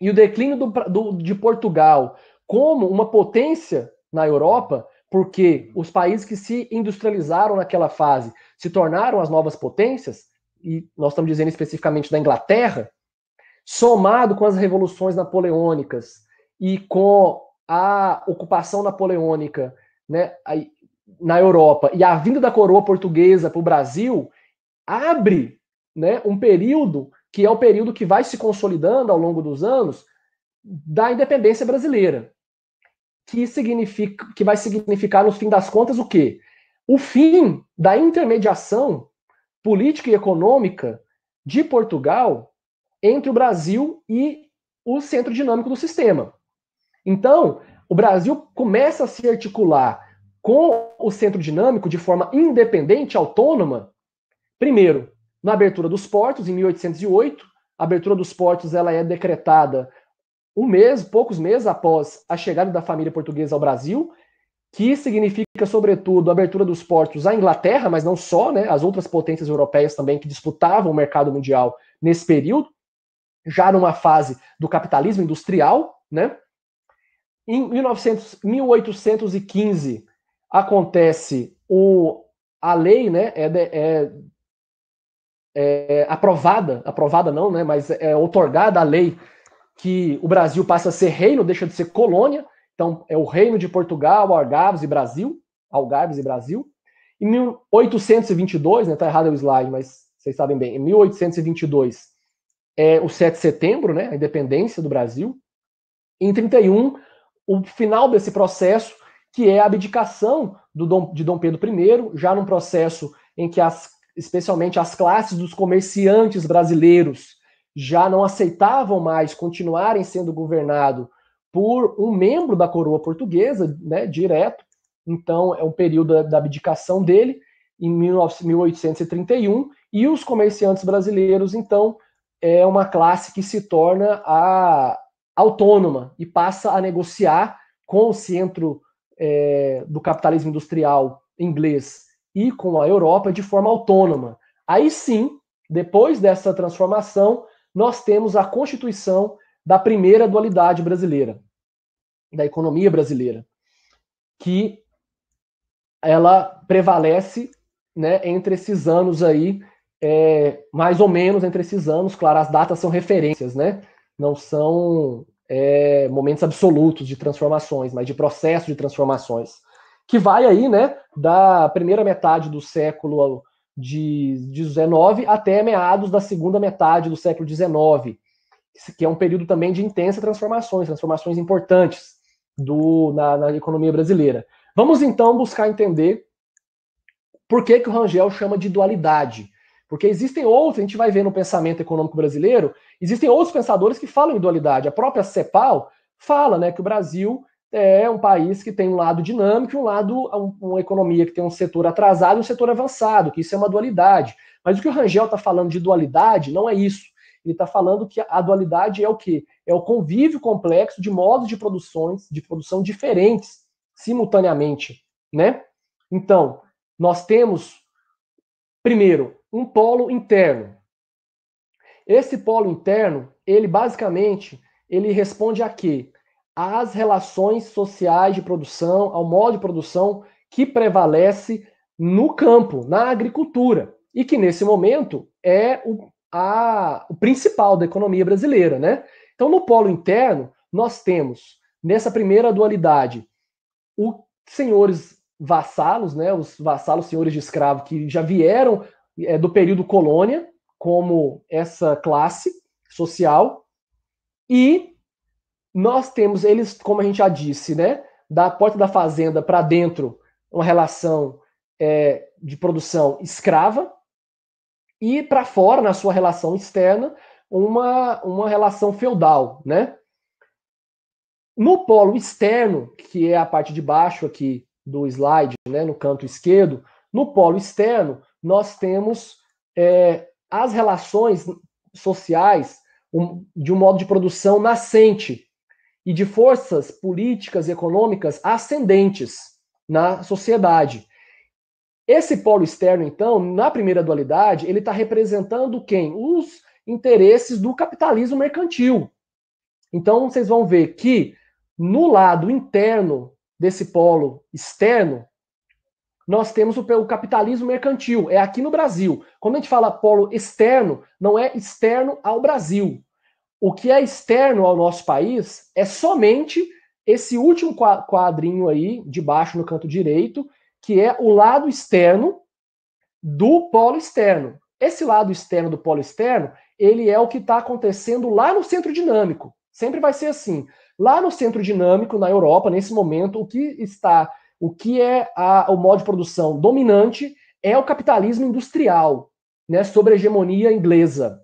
e o declínio do, do, de Portugal como uma potência na Europa, porque os países que se industrializaram naquela fase se tornaram as novas potências, e nós estamos dizendo especificamente da Inglaterra, somado com as revoluções napoleônicas e com a ocupação napoleônica né, na Europa e a vinda da coroa portuguesa para o Brasil, abre né, um período que é o período que vai se consolidando ao longo dos anos da independência brasileira que significa que vai significar no fim das contas o quê? O fim da intermediação política e econômica de Portugal entre o Brasil e o centro dinâmico do sistema. Então, o Brasil começa a se articular com o centro dinâmico de forma independente, autônoma, primeiro, na abertura dos portos em 1808, a abertura dos portos ela é decretada um mês, poucos meses após a chegada da família portuguesa ao Brasil, que significa, sobretudo, a abertura dos portos à Inglaterra, mas não só, né, as outras potências europeias também que disputavam o mercado mundial nesse período, já numa fase do capitalismo industrial, né? Em 1900, 1815 acontece o, a lei, né, é, é, é, é aprovada, aprovada não, né, mas é otorgada a lei que o Brasil passa a ser reino, deixa de ser colônia. Então, é o reino de Portugal, Algarves e Brasil. Algarves e Brasil. Em 1822, né, tá errado o slide, mas vocês sabem bem, em 1822 é o 7 de setembro, né, a independência do Brasil. Em 31, o final desse processo, que é a abdicação do Dom, de Dom Pedro I, já num processo em que as, especialmente as classes dos comerciantes brasileiros já não aceitavam mais continuarem sendo governado por um membro da coroa portuguesa, né, direto. Então, é um período da, abdicação dele, em 1831, e os comerciantes brasileiros, então, é uma classe que se torna a autônoma e passa a negociar com o centro é, do capitalismo industrial inglês e com a Europa de forma autônoma. Aí sim, depois dessa transformação, nós temos a constituição da primeira dualidade brasileira, da economia brasileira, que ela prevalece né, entre esses anos aí, é, mais ou menos entre esses anos, claro, as datas são referências, né? Não são é, momentos absolutos de transformações, mas de processo de transformações, que vai aí, né, da primeira metade do século de, 19 até meados da segunda metade do século XIX, que é um período também de intensas transformações, transformações importantes do, na, na economia brasileira. Vamos então buscar entender por que, que o Rangel chama de dualidade. Porque existem outros, a gente vai ver no pensamento econômico brasileiro, existem outros pensadores que falam em dualidade. A própria CEPAL fala né, que o Brasil é um país que tem um lado dinâmico e um lado, uma economia que tem um setor atrasado e um setor avançado, que isso é uma dualidade. Mas o que o Rangel está falando de dualidade não é isso. Ele está falando que a dualidade é o quê? É o convívio complexo de modos de produções, de produção diferentes, simultaneamente, né? Então, nós temos, primeiro, um polo interno. Esse polo interno, ele basicamente, ele responde a quê? às relações sociais de produção, ao modo de produção que prevalece no campo, na agricultura, e que nesse momento é o, a, o principal da economia brasileira, né? Então, no polo interno, nós temos, nessa primeira dualidade, os senhores vassalos, né, os vassalos senhores de escravo que já vieram é, do período colônia, como essa classe social, e nós temos, eles, como a gente já disse, né? Da porta da fazenda para dentro, uma relação é, de produção escrava, e para fora, na sua relação externa, uma, uma relação feudal, né? No polo externo, que é a parte de baixo aqui do slide, né, no canto esquerdo, no polo externo, nós temos é, as relações sociais um, de um modo de produção nascente, e de forças políticas e econômicas ascendentes na sociedade. Esse polo externo, então, na primeira dualidade, ele está representando quem? Os interesses do capitalismo mercantil. Então, vocês vão ver que no lado interno desse polo externo, nós temos o, o capitalismo mercantil. É aqui no Brasil. Quando a gente fala polo externo, não é externo ao Brasil, o que é externo ao nosso país é somente esse último quadrinho aí, de baixo no canto direito, que é o lado externo do polo externo. Esse lado externo do polo externo, ele é o que está acontecendo lá no centro dinâmico. Sempre vai ser assim. Lá no centro dinâmico, na Europa, nesse momento, o que está, o que é a, o modo de produção dominante é o capitalismo industrial, né, sobre a hegemonia inglesa.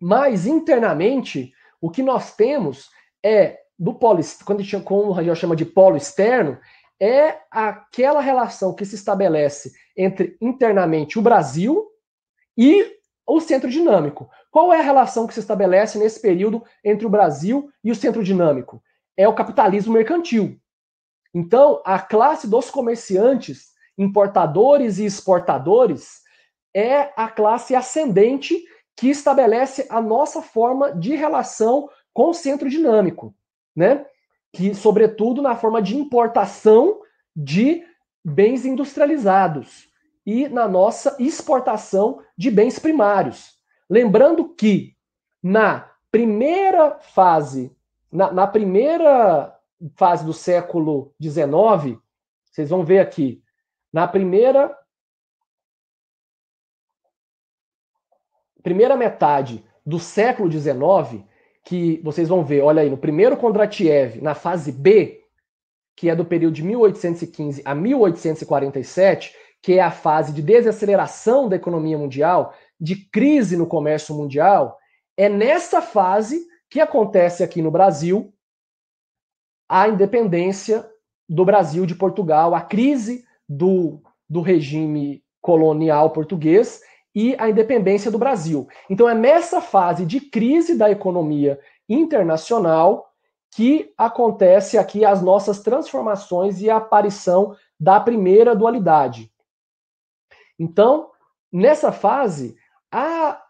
Mas internamente, o que nós temos é do polo, quando gente, como o Rangel chama de polo externo, é aquela relação que se estabelece entre internamente o Brasil e o centro dinâmico. Qual é a relação que se estabelece nesse período entre o Brasil e o centro dinâmico? É o capitalismo mercantil. Então, a classe dos comerciantes, importadores e exportadores, é a classe ascendente que estabelece a nossa forma de relação com o centro dinâmico, né? Que, sobretudo, na forma de importação de bens industrializados e na nossa exportação de bens primários. Lembrando que na primeira fase, na, na primeira fase do século XIX, vocês vão ver aqui, na primeira primeira metade do século XIX, que vocês vão ver, olha aí, no primeiro Kondratiev, na fase B, que é do período de 1815 a 1847, que é a fase de desaceleração da economia mundial, de crise no comércio mundial, é nessa fase que acontece aqui no Brasil a independência do Brasil de Portugal, a crise do, do regime colonial português e a independência do Brasil. Então é nessa fase de crise da economia internacional que acontece aqui as nossas transformações e a aparição da primeira dualidade. Então, nessa fase, a,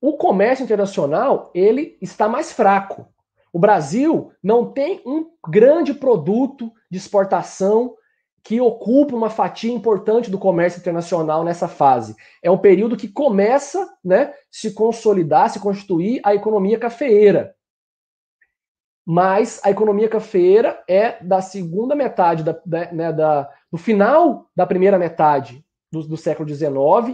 o comércio internacional ele está mais fraco. O Brasil não tem um grande produto de exportação que ocupa uma fatia importante do comércio internacional nessa fase. É um período que começa, né, se consolidar, se constituir a economia cafeeira. Mas a economia cafeeira é da segunda metade da, da, né, né, da do final da primeira metade do, do século XIX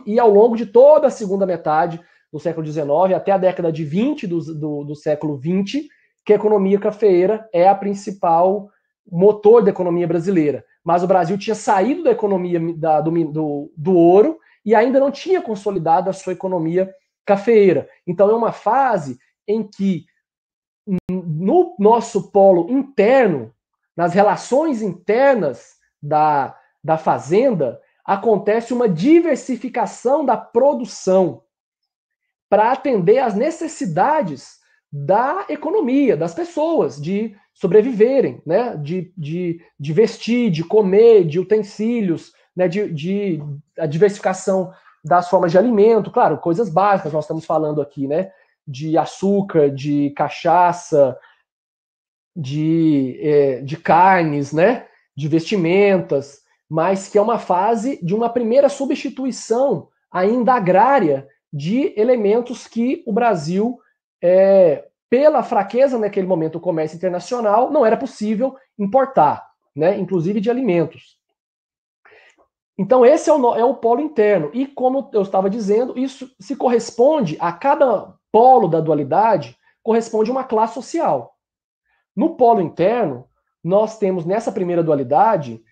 e ao longo de toda a segunda metade do século XIX até a década de 20 do, do, do século XX, que a economia cafeeira é a principal motor da economia brasileira mas o Brasil tinha saído da economia da, do, do, do ouro e ainda não tinha consolidado a sua economia cafeeira. Então, é uma fase em que, no nosso polo interno, nas relações internas da, da fazenda, acontece uma diversificação da produção para atender às necessidades da economia, das pessoas, de sobreviverem, né? de, de, de vestir, de comer, de utensílios, né? de, de a diversificação das formas de alimento, claro, coisas básicas, nós estamos falando aqui, né? De açúcar, de cachaça, de, é, de carnes, né? De vestimentas, mas que é uma fase de uma primeira substituição ainda agrária de elementos que o Brasil é, pela fraqueza naquele momento do comércio internacional, não era possível importar, né, inclusive de alimentos. Então, esse é o, é o polo interno. E como eu estava dizendo, isso se corresponde a cada polo da dualidade, corresponde a uma classe social. No polo interno, nós temos nessa primeira dualidade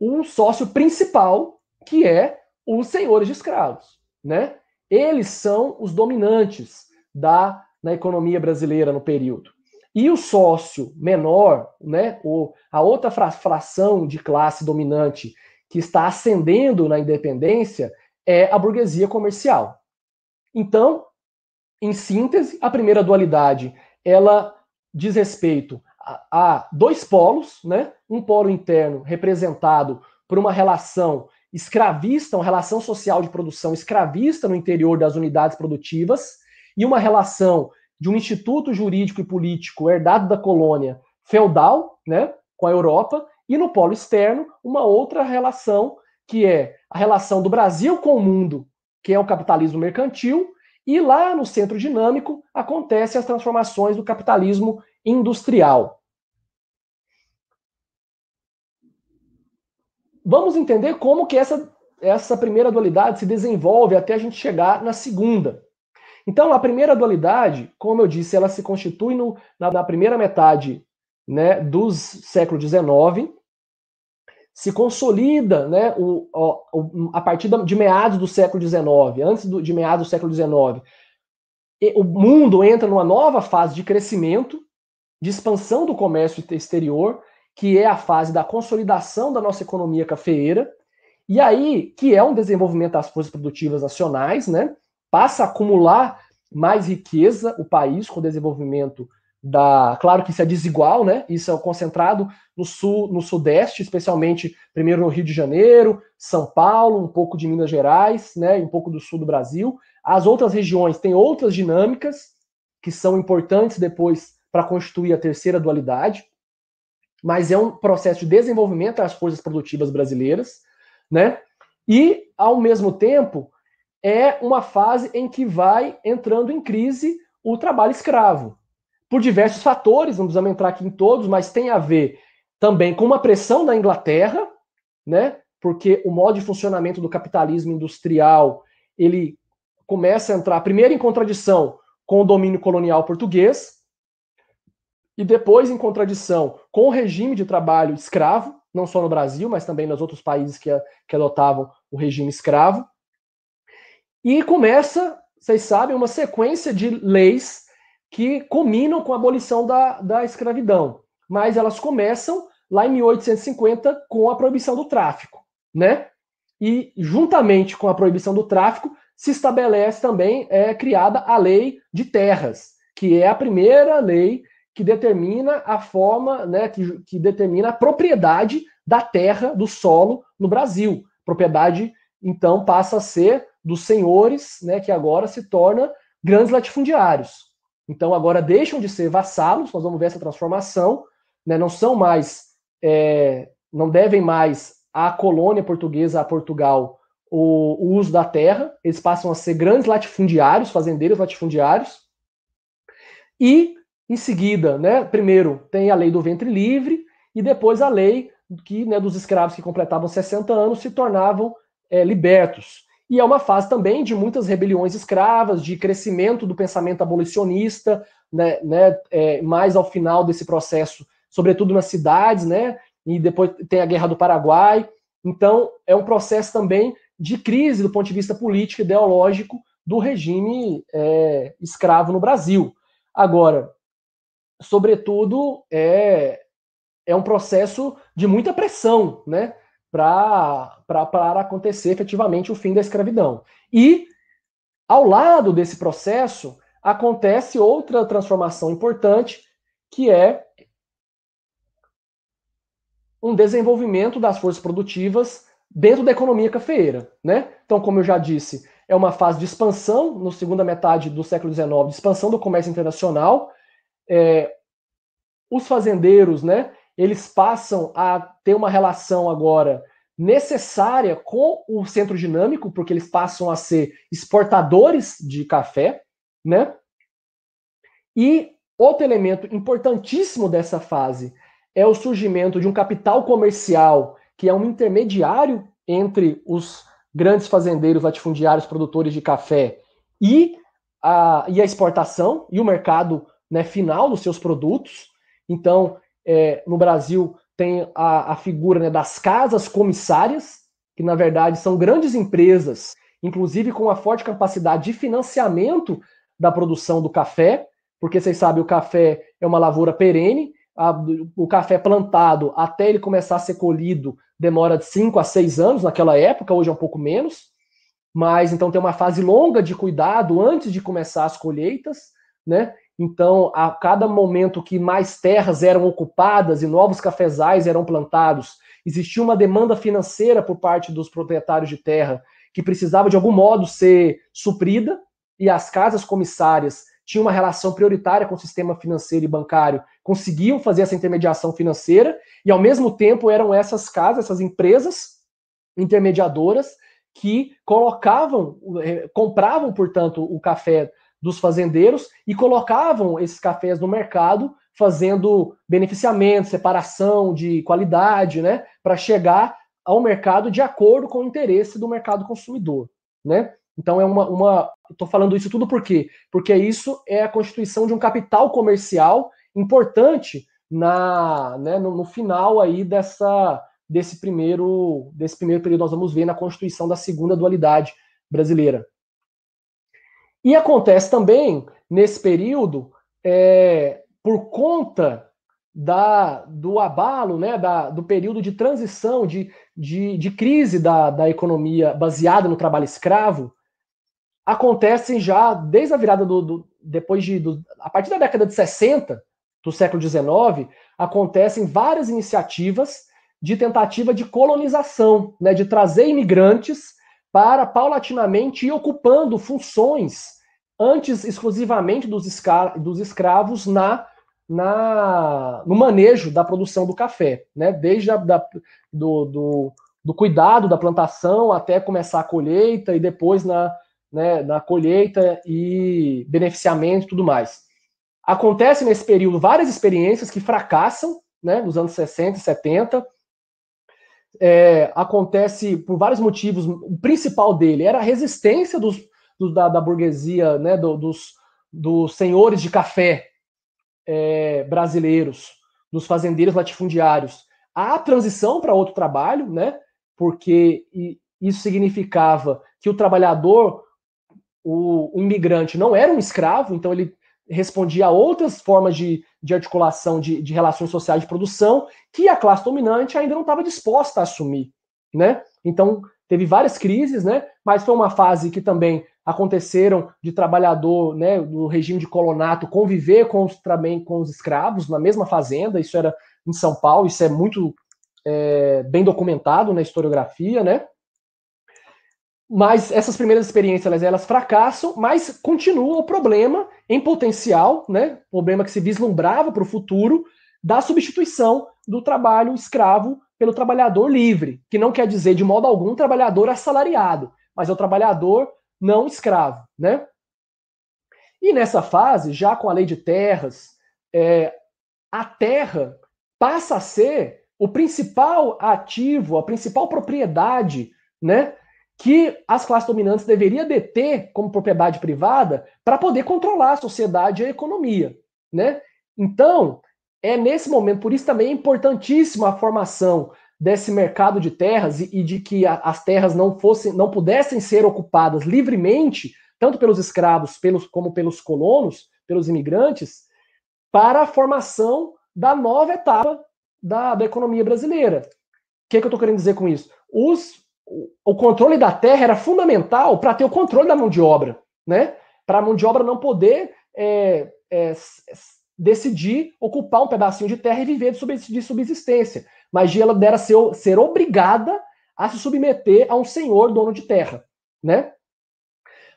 um sócio principal, que é os senhores de escravos. Né? Eles são os dominantes da na economia brasileira no período. E o sócio menor, né, ou a outra fração de classe dominante que está ascendendo na independência é a burguesia comercial. Então, em síntese, a primeira dualidade ela diz respeito a, a dois polos, né? Um polo interno representado por uma relação escravista, uma relação social de produção escravista no interior das unidades produtivas, e uma relação de um instituto jurídico e político herdado da colônia feudal, né, com a Europa, e no polo externo, uma outra relação que é a relação do Brasil com o mundo, que é o capitalismo mercantil, e lá no centro dinâmico acontecem as transformações do capitalismo industrial. Vamos entender como que essa, essa primeira dualidade se desenvolve até a gente chegar na segunda. Então, a primeira dualidade, como eu disse, ela se constitui no, na, na primeira metade né, do século XIX, se consolida né, o, o, a partir de meados do século XIX, antes do, de meados do século XIX. o mundo entra numa nova fase de crescimento, de expansão do comércio exterior, que é a fase da consolidação da nossa economia cafeeira, e aí, que é um desenvolvimento das forças produtivas nacionais, né? passa a acumular mais riqueza o país com o desenvolvimento da. Claro que isso é desigual, né? Isso é concentrado no sul, no sudeste, especialmente primeiro no Rio de Janeiro, São Paulo, um pouco de Minas Gerais, né? Um pouco do sul do Brasil. As outras regiões têm outras dinâmicas que são importantes depois para constituir a terceira dualidade, mas é um processo de desenvolvimento das forças produtivas brasileiras, né? E ao mesmo tempo é uma fase em que vai entrando em crise o trabalho escravo. Por diversos fatores, não precisamos entrar aqui em todos, mas tem a ver também com uma pressão da Inglaterra, né? Porque o modo de funcionamento do capitalismo industrial, ele começa a entrar primeiro em contradição com o domínio colonial português e depois em contradição com o regime de trabalho escravo, não só no Brasil, mas também nos outros países que, que adotavam o regime escravo. E começa, vocês sabem, uma sequência de leis que culminam com a abolição da, da escravidão. Mas elas começam lá em 1850 com a proibição do tráfico, né? E juntamente com a proibição do tráfico se estabelece também é criada a lei de terras, que é a primeira lei que determina a forma, né, que, que determina a propriedade da terra, do solo no Brasil. Propriedade então passa a ser dos senhores, né, que agora se torna grandes latifundiários. Então, agora deixam de ser vassalos, nós vamos ver essa transformação, né, não são mais, é, não devem mais à colônia portuguesa, a Portugal, o, o, uso da terra, eles passam a ser grandes latifundiários, fazendeiros latifundiários, e em seguida, né, primeiro tem a lei do ventre livre, e depois a lei que né, dos escravos que completavam 60 anos se tornavam é, libertos. E é uma fase também de muitas rebeliões escravas, de crescimento do pensamento abolicionista, né, né é, mais ao final desse processo, sobretudo nas cidades, né, e depois tem a Guerra do Paraguai. Então, é um processo também de crise do ponto de vista político e ideológico do regime é, escravo no Brasil. Agora, sobretudo, é, é um processo de muita pressão, né? para acontecer efetivamente o fim da escravidão. E, ao lado desse processo, acontece outra transformação importante, que é um desenvolvimento das forças produtivas dentro da economia cafeeira. Né? Então, como eu já disse, é uma fase de expansão, na segunda metade do século XIX, de expansão do comércio internacional. É, os fazendeiros, né, eles passam a ter uma relação agora necessária com o centro dinâmico, porque eles passam a ser exportadores de café, né? E outro elemento importantíssimo dessa fase é o surgimento de um capital comercial, que é um intermediário entre os grandes fazendeiros, latifundiários, produtores de café e a, e a exportação e o mercado né, final dos seus produtos. Então, é, no Brasil tem a, a figura né, das casas comissárias, que na verdade são grandes empresas, inclusive com uma forte capacidade de financiamento da produção do café, porque vocês sabem, o café é uma lavoura perene, a, o café plantado até ele começar a ser colhido demora de 5 a 6 anos naquela época, hoje é um pouco menos, mas então tem uma fase longa de cuidado antes de começar as colheitas, né? Então, a cada momento que mais terras eram ocupadas e novos cafezais eram plantados, existia uma demanda financeira por parte dos proprietários de terra que precisava de algum modo ser suprida, e as casas comissárias tinham uma relação prioritária com o sistema financeiro e bancário, conseguiam fazer essa intermediação financeira, e ao mesmo tempo eram essas casas, essas empresas intermediadoras que colocavam, eh, compravam, portanto, o café dos fazendeiros e colocavam esses cafés no mercado, fazendo beneficiamento, separação de qualidade, né, para chegar ao mercado de acordo com o interesse do mercado consumidor, né? Então é uma, uma estou falando isso tudo por quê? Porque isso é a constituição de um capital comercial importante na, né, no, no final aí dessa desse primeiro desse primeiro período nós vamos ver na constituição da segunda dualidade brasileira. E acontece também, nesse período, é, por conta da, do abalo, né, da, do período de transição, de, de, de crise da, da economia baseada no trabalho escravo, acontecem já desde a virada do. do depois de. Do, a partir da década de 60 do século XIX, acontecem várias iniciativas de tentativa de colonização, né, de trazer imigrantes para paulatinamente ir ocupando funções antes exclusivamente dos, dos escravos na, na, no manejo da produção do café, né? Desde a, da, do, do, do, cuidado da plantação até começar a colheita e depois na, né, na colheita e beneficiamento e tudo mais. Acontece nesse período várias experiências que fracassam, né? Nos anos 60 e 70. É, acontece por vários motivos. O principal dele era a resistência dos, do, da, da, burguesia, né, do, dos, dos senhores de café é, brasileiros, dos fazendeiros latifundiários. a transição para outro trabalho, né? Porque isso significava que o trabalhador, o, o imigrante, não era um escravo, então ele respondia a outras formas de, de articulação de, de, relações sociais de produção que a classe dominante ainda não estava disposta a assumir, né? Então teve várias crises, né? Mas foi uma fase que também aconteceram de trabalhador, né, do regime de colonato conviver com os, também com os escravos na mesma fazenda. Isso era em São Paulo, isso é muito é, bem documentado na historiografia, né? Mas essas primeiras experiências elas, elas fracassam, mas continua o problema em potencial, né? Problema que se vislumbrava para o futuro da substituição do trabalho escravo pelo trabalhador livre, que não quer dizer de modo algum trabalhador assalariado, mas é o trabalhador não escravo, né? E nessa fase, já com a lei de terras, é, a terra passa a ser o principal ativo, a principal propriedade, né? Que as classes dominantes deveriam deter como propriedade privada para poder controlar a sociedade e a economia, né? Então, é nesse momento, por isso também é importantíssima a formação desse mercado de terras e, e de que a, as terras não fossem, não pudessem ser ocupadas livremente, tanto pelos escravos pelos, como pelos colonos, pelos imigrantes, para a formação da nova etapa da, da economia brasileira. O que, que eu estou querendo dizer com isso? Os, o controle da terra era fundamental para ter o controle da mão de obra, né? Para a mão de obra não poder é, é, decidir ocupar um pedacinho de terra e viver de subsistência. Magia ela dera ser, ser obrigada a se submeter a um senhor dono de terra, né?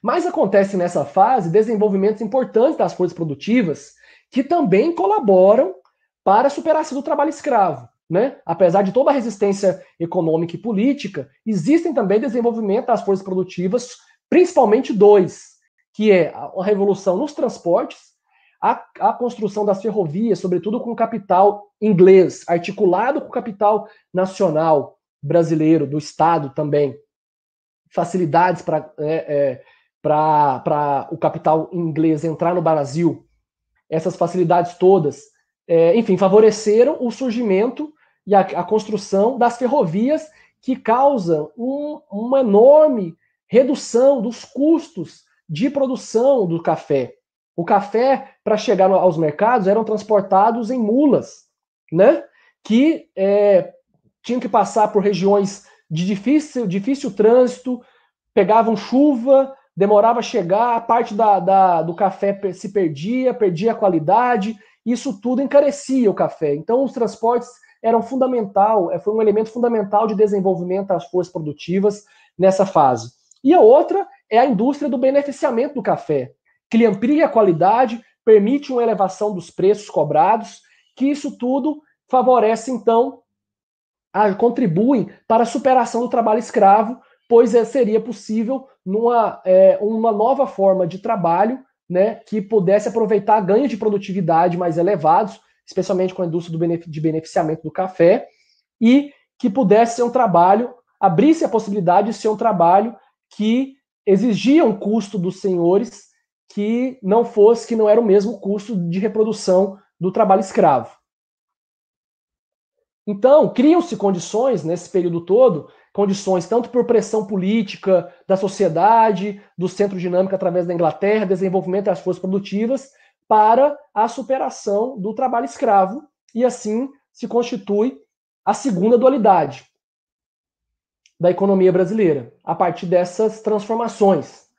Mas acontece nessa fase desenvolvimentos importantes das forças produtivas que também colaboram para a superação do trabalho escravo. Né? Apesar de toda a resistência econômica e política, existem também desenvolvimento das forças produtivas, principalmente dois, que é a revolução nos transportes a, a construção das ferrovias, sobretudo com o capital inglês, articulado com o capital nacional brasileiro, do Estado também, facilidades para é, é, o capital inglês entrar no Brasil, essas facilidades todas, é, enfim, favoreceram o surgimento e a, a construção das ferrovias que causam um, uma enorme redução dos custos de produção do café. O café, para chegar no, aos mercados, eram transportados em mulas, né? Que é, tinham que passar por regiões de difícil, difícil trânsito, pegavam chuva, demorava a chegar, a parte da, da, do café se perdia, perdia a qualidade, isso tudo encarecia o café. Então, os transportes eram fundamental, é, foi um elemento fundamental de desenvolvimento das forças produtivas nessa fase. E a outra é a indústria do beneficiamento do café que lhe amplia a qualidade, permite uma elevação dos preços cobrados, que isso tudo favorece, então, a, contribuem para a superação do trabalho escravo, pois é, seria possível numa, é, uma nova forma de trabalho né, que pudesse aproveitar ganhos de produtividade mais elevados, especialmente com a indústria de beneficiamento do café, e que pudesse ser um trabalho, abrisse a possibilidade de ser um trabalho que exigia um custo dos senhores que não fosse, que não era o mesmo custo de reprodução do trabalho escravo. Então, criam-se condições nesse período todo, condições tanto por pressão política da sociedade, do centro dinâmico através da Inglaterra, desenvolvimento das forças produtivas, para a superação do trabalho escravo, e assim se constitui a segunda dualidade da economia brasileira, a partir dessas transformações.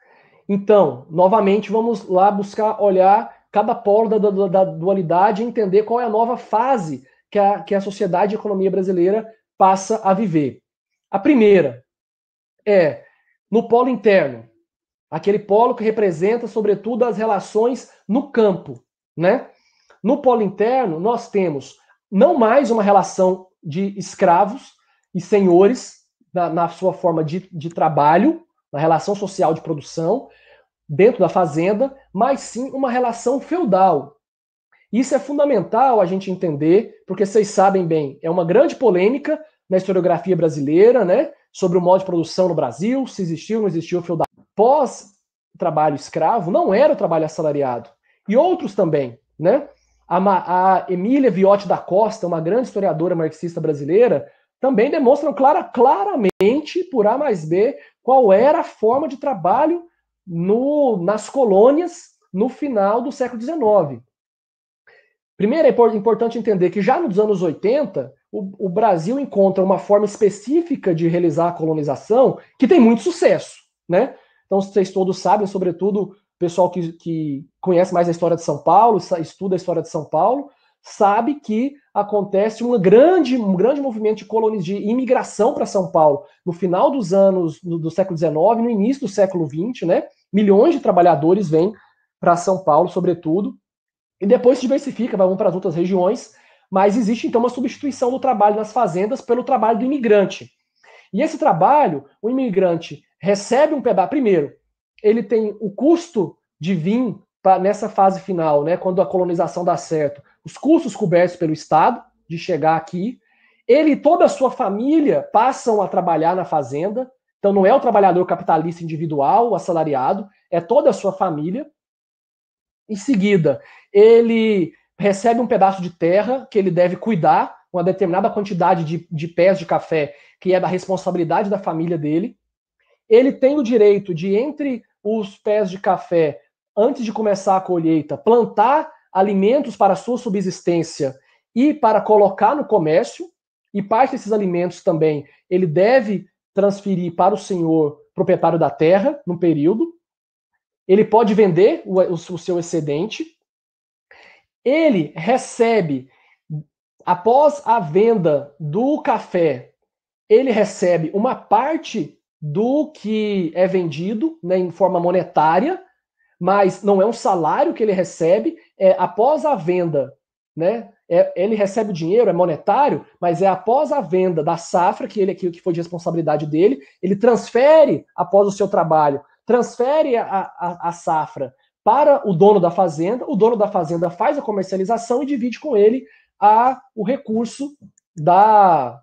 Então, novamente, vamos lá buscar olhar cada polo da, da, da dualidade e entender qual é a nova fase que a, que a sociedade e a economia brasileira passa a viver. A primeira é no polo interno, aquele polo que representa, sobretudo, as relações no campo. Né? No polo interno, nós temos não mais uma relação de escravos e senhores na, na sua forma de, de trabalho, na relação social de produção dentro da fazenda, mas sim uma relação feudal. Isso é fundamental a gente entender, porque vocês sabem bem, é uma grande polêmica na historiografia brasileira, né, sobre o modo de produção no Brasil, se existiu ou não existiu o feudal. Pós trabalho escravo, não era o trabalho assalariado. E outros também, né? A, Ma a Emília Viotti da Costa, uma grande historiadora marxista brasileira, também demonstram clara, claramente, por A mais B, qual era a forma de trabalho no, nas colônias no final do século XIX. Primeiro, é importante entender que já nos anos 80, o, o Brasil encontra uma forma específica de realizar a colonização que tem muito sucesso, né? Então, vocês todos sabem, sobretudo o pessoal que, que conhece mais a história de São Paulo, estuda a história de São Paulo, sabe que acontece um grande, um grande movimento de colônias de imigração para São Paulo no final dos anos do, do século XIX, no início do século XX, né? Milhões de trabalhadores vêm para São Paulo, sobretudo, e depois se diversifica, vão para as outras regiões, mas existe então uma substituição do trabalho nas fazendas pelo trabalho do imigrante. E esse trabalho, o imigrante recebe um pedaço. Primeiro, ele tem o custo de vir pra, nessa fase final, né, quando a colonização dá certo, os custos cobertos pelo Estado de chegar aqui. Ele e toda a sua família passam a trabalhar na fazenda. Então não é o trabalhador capitalista individual, o assalariado, é toda a sua família. Em seguida, ele recebe um pedaço de terra que ele deve cuidar, uma determinada quantidade de, de pés de café, que é da responsabilidade da família dele. Ele tem o direito de, entre os pés de café, antes de começar a colheita, plantar alimentos para sua subsistência e para colocar no comércio, e parte desses alimentos também ele deve transferir para o senhor proprietário da terra, num período. Ele pode vender o, o, o seu excedente. Ele recebe, após a venda do café, ele recebe uma parte do que é vendido né, em forma monetária, mas não é um salário que ele recebe, é, após a venda, né? É, ele recebe o dinheiro, é monetário, mas é após a venda da safra, que ele é que foi de responsabilidade dele, ele transfere após o seu trabalho, transfere a, a, a safra para o dono da fazenda, o dono da fazenda faz a comercialização e divide com ele a, o recurso da,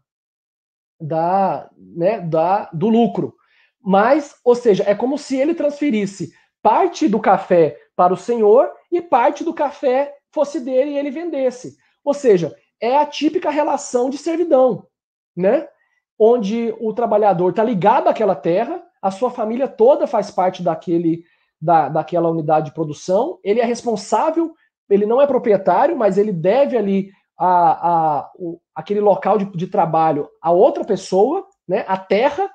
da, né, da, do lucro. Mas, ou seja, é como se ele transferisse parte do café para o senhor e parte do café fosse dele e ele vendesse. Ou seja, é a típica relação de servidão, né? Onde o trabalhador está ligado àquela terra, a sua família toda faz parte daquele, da, daquela unidade de produção, ele é responsável, ele não é proprietário, mas ele deve ali a, a, o, aquele local de, de trabalho a outra pessoa, né, a terra,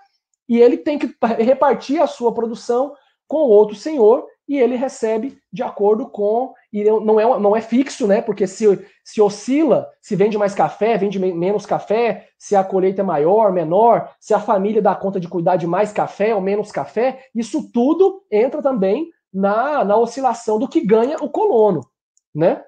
e ele tem que repartir a sua produção com outro senhor e ele recebe de acordo com. E não é, não é fixo, né? Porque se, se oscila, se vende mais café, vende menos café, se a colheita é maior, menor, se a família dá conta de cuidar de mais café ou menos café, isso tudo entra também na, na oscilação do que ganha o colono, né?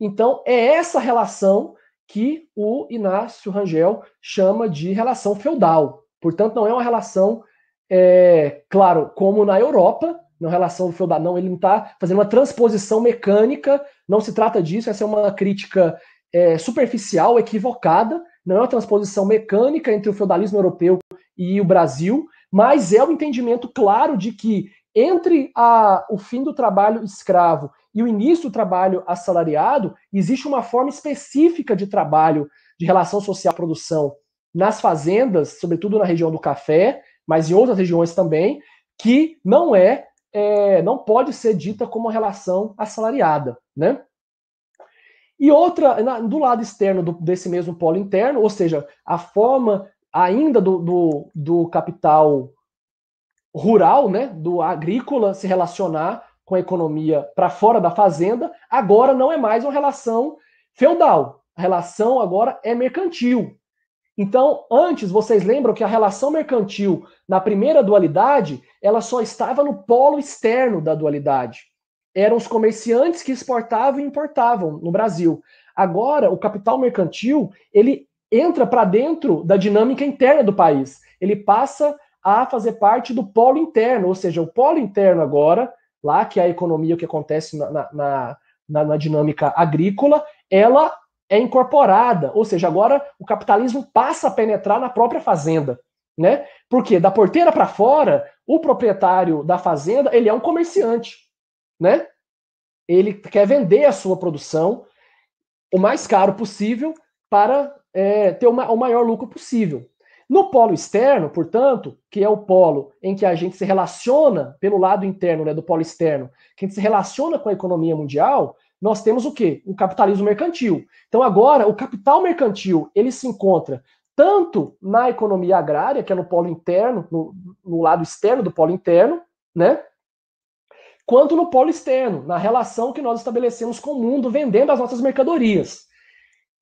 Então, é essa relação que o Inácio Rangel chama de relação feudal. Portanto, não é uma relação, é, claro, como na Europa, na relação do Frodanão, ele não está fazendo uma transposição mecânica, não se trata disso, essa é uma crítica é, superficial, equivocada, não é uma transposição mecânica entre o feudalismo europeu e o Brasil, mas é o um entendimento claro de que entre a, o fim do trabalho escravo e o início do trabalho assalariado, existe uma forma específica de trabalho, de relação social produção nas fazendas, sobretudo na região do café, mas em outras regiões também, que não é é, não pode ser dita como relação assalariada, né? E outra, na, do lado externo do, desse mesmo polo interno, ou seja, a forma ainda do, do, do capital rural, né, do agrícola se relacionar com a economia para fora da fazenda, agora não é mais uma relação feudal. A relação agora é mercantil. Então, antes, vocês lembram que a relação mercantil, na primeira dualidade, ela só estava no polo externo da dualidade. Eram os comerciantes que exportavam e importavam no Brasil. Agora, o capital mercantil, ele entra para dentro da dinâmica interna do país. Ele passa a fazer parte do polo interno, ou seja, o polo interno agora, lá que é a economia, o que acontece na, na, na, na dinâmica agrícola, ela é incorporada, ou seja, agora o capitalismo passa a penetrar na própria fazenda né? Porque da porteira para fora, o proprietário da fazenda, ele é um comerciante, né? Ele quer vender a sua produção o mais caro possível para é, ter uma, o maior lucro possível. No polo externo, portanto, que é o polo em que a gente se relaciona pelo lado interno, né, do polo externo, que a gente se relaciona com a economia mundial, nós temos o quê? O capitalismo mercantil. Então agora o capital mercantil, ele se encontra tanto na economia agrária, que é no polo interno, no, no lado externo do polo interno, né? Quanto no polo externo, na relação que nós estabelecemos com o mundo, vendendo as nossas mercadorias.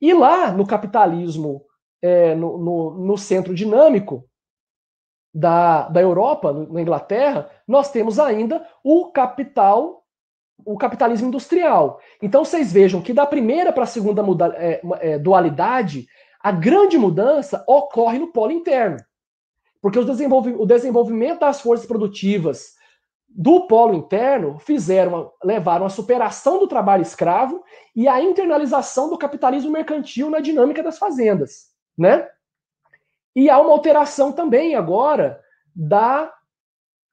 E lá, no capitalismo, é, no, no, no, centro dinâmico da, da Europa, na Inglaterra, nós temos ainda o capital, o capitalismo industrial. Então, vocês vejam que da primeira para a segunda é, é, dualidade, a grande mudança ocorre no polo interno, porque o desenvolvimento das forças produtivas do polo interno fizeram, levaram a superação do trabalho escravo e a internalização do capitalismo mercantil na dinâmica das fazendas, né? E há uma alteração também agora da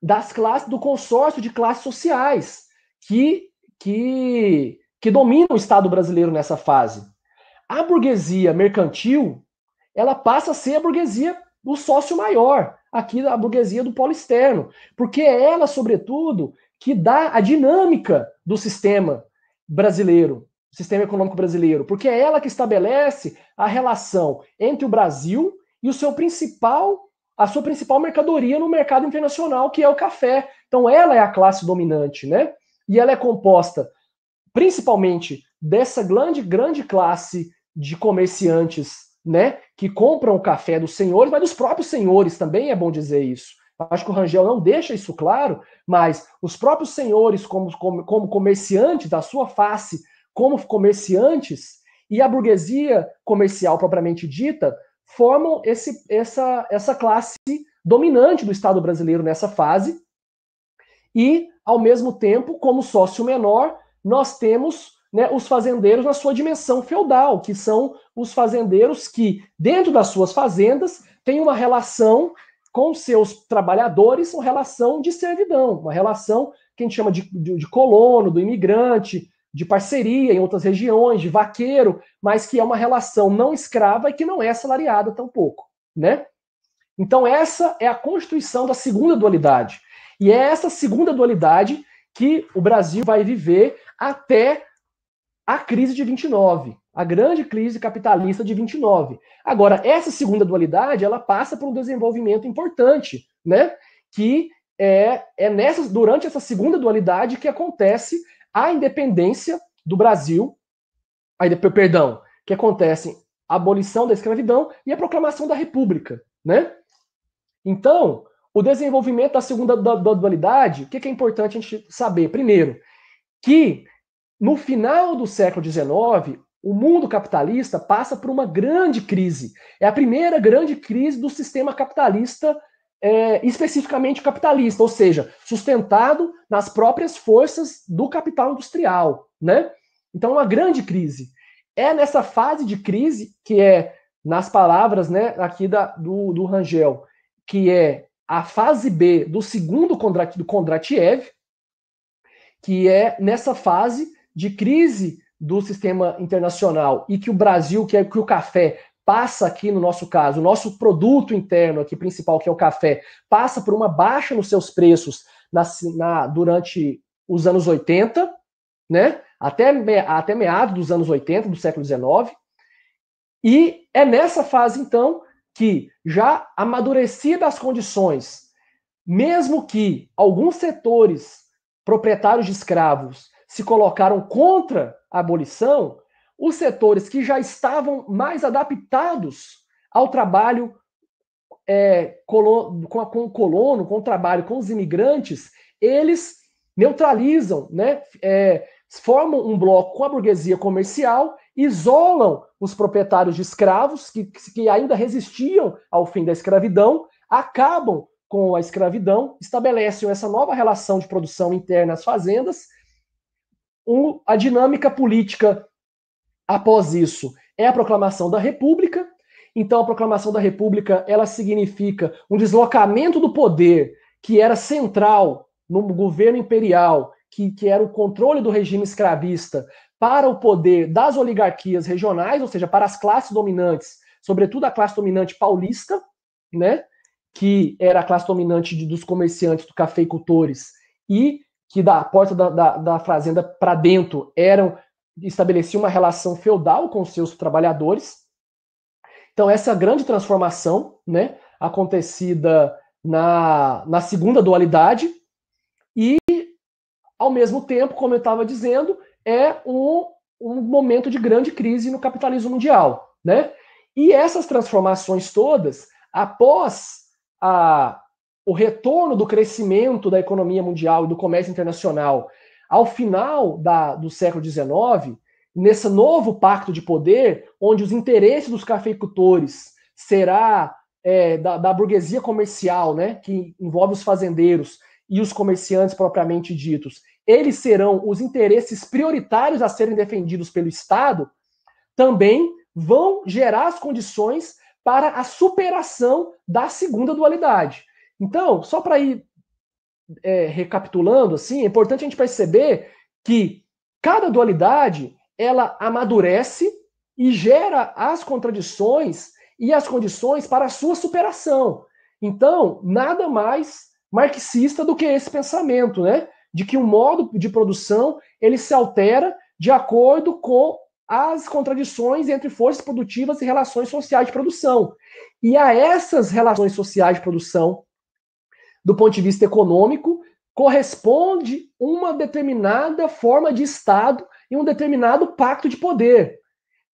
das classes do consórcio de classes sociais que que que domina o Estado brasileiro nessa fase, a burguesia mercantil ela passa a ser a burguesia do sócio maior, aqui a burguesia do polo externo, porque é ela, sobretudo, que dá a dinâmica do sistema brasileiro, sistema econômico brasileiro, porque é ela que estabelece a relação entre o Brasil e o seu principal a sua principal mercadoria no mercado internacional, que é o café. Então ela é a classe dominante, né? E ela é composta principalmente dessa grande grande classe de comerciantes, né, que compram o café dos senhores, mas dos próprios senhores também é bom dizer isso. Acho que o Rangel não deixa isso claro, mas os próprios senhores, como, como, como comerciantes, da sua face, como comerciantes, e a burguesia comercial propriamente dita, formam esse, essa, essa classe dominante do Estado brasileiro nessa fase. E, ao mesmo tempo, como sócio menor, nós temos né, os fazendeiros na sua dimensão feudal, que são os fazendeiros que, dentro das suas fazendas, têm uma relação com seus trabalhadores, uma relação de servidão, uma relação que a gente chama de, de, de colono, do imigrante, de parceria em outras regiões, de vaqueiro, mas que é uma relação não escrava e que não é assalariada tampouco, né? Então essa é a constituição da segunda dualidade. E é essa segunda dualidade que o Brasil vai viver até a crise de 29, a grande crise capitalista de 29. Agora, essa segunda dualidade, ela passa por um desenvolvimento importante, né? Que é, é nessa, durante essa segunda dualidade que acontece a independência do Brasil, a, perdão, que acontece a abolição da escravidão e a proclamação da república, né? Então, o desenvolvimento da segunda da, da dualidade, o que, que é importante a gente saber? Primeiro, que no final do século XIX, o mundo capitalista passa por uma grande crise. É a primeira grande crise do sistema capitalista, é, especificamente capitalista, ou seja, sustentado nas próprias forças do capital industrial. Né? Então, é uma grande crise. É nessa fase de crise, que é, nas palavras né, aqui da, do, do Rangel, que é a fase B do segundo Kondrat, do Kondratiev, que é nessa fase de crise do sistema internacional e que o Brasil, que, é, que o café passa aqui no nosso caso, o nosso produto interno aqui principal, que é o café, passa por uma baixa nos seus preços na, na, durante os anos 80, né? Até, me, até meados dos anos 80, do século XIX. E é nessa fase, então, que já amadurecidas as condições, mesmo que alguns setores proprietários de escravos se colocaram contra a abolição, os setores que já estavam mais adaptados ao trabalho é, com, a, com, o colono, com o trabalho com os imigrantes, eles neutralizam, né, é, formam um bloco com a burguesia comercial, isolam os proprietários de escravos que, que ainda resistiam ao fim da escravidão, acabam com a escravidão, estabelecem essa nova relação de produção interna às fazendas a dinâmica política após isso é a proclamação da República. Então, a proclamação da República ela significa um deslocamento do poder que era central no governo imperial, que, que era o controle do regime escravista, para o poder das oligarquias regionais, ou seja, para as classes dominantes, sobretudo a classe dominante paulista, né, que era a classe dominante de, dos comerciantes, dos cafeicultores, e que da porta da, da, da fazenda para dentro eram estabeleciam uma relação feudal com seus trabalhadores. Então essa grande transformação, né, acontecida na, na segunda dualidade e ao mesmo tempo, como eu estava dizendo, é um, um momento de grande crise no capitalismo mundial, né? E essas transformações todas, após a o retorno do crescimento da economia mundial e do comércio internacional ao final da, do século XIX, nesse novo pacto de poder, onde os interesses dos cafeicultores será é, da, da, burguesia comercial, né, que envolve os fazendeiros e os comerciantes propriamente ditos, eles serão os interesses prioritários a serem defendidos pelo Estado, também vão gerar as condições para a superação da segunda dualidade. Então, só para ir é, recapitulando, assim, é importante a gente perceber que cada dualidade ela amadurece e gera as contradições e as condições para a sua superação. Então, nada mais marxista do que esse pensamento, né? De que o modo de produção ele se altera de acordo com as contradições entre forças produtivas e relações sociais de produção. E a essas relações sociais de produção, do ponto de vista econômico, corresponde uma determinada forma de Estado e um determinado pacto de poder.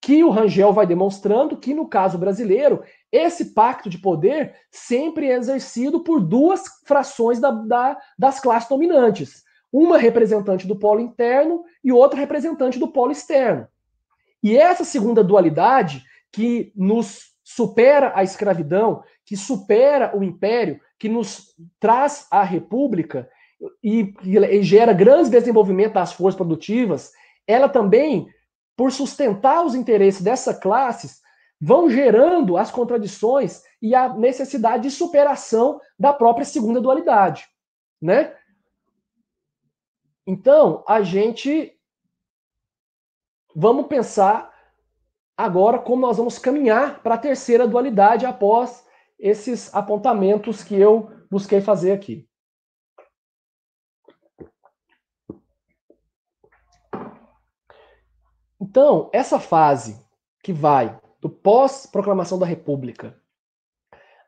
Que o Rangel vai demonstrando que, no caso brasileiro, esse pacto de poder sempre é exercido por duas frações da, da, das classes dominantes. Uma representante do polo interno e outra representante do polo externo. E essa segunda dualidade, que nos supera a escravidão, que supera o império, que nos traz a república e, e gera grandes desenvolvimento das forças produtivas, ela também, por sustentar os interesses dessa classe, vão gerando as contradições e a necessidade de superação da própria segunda dualidade, né? Então, a gente vamos pensar agora como nós vamos caminhar para a terceira dualidade após esses apontamentos que eu busquei fazer aqui. Então, essa fase que vai do pós-proclamação da República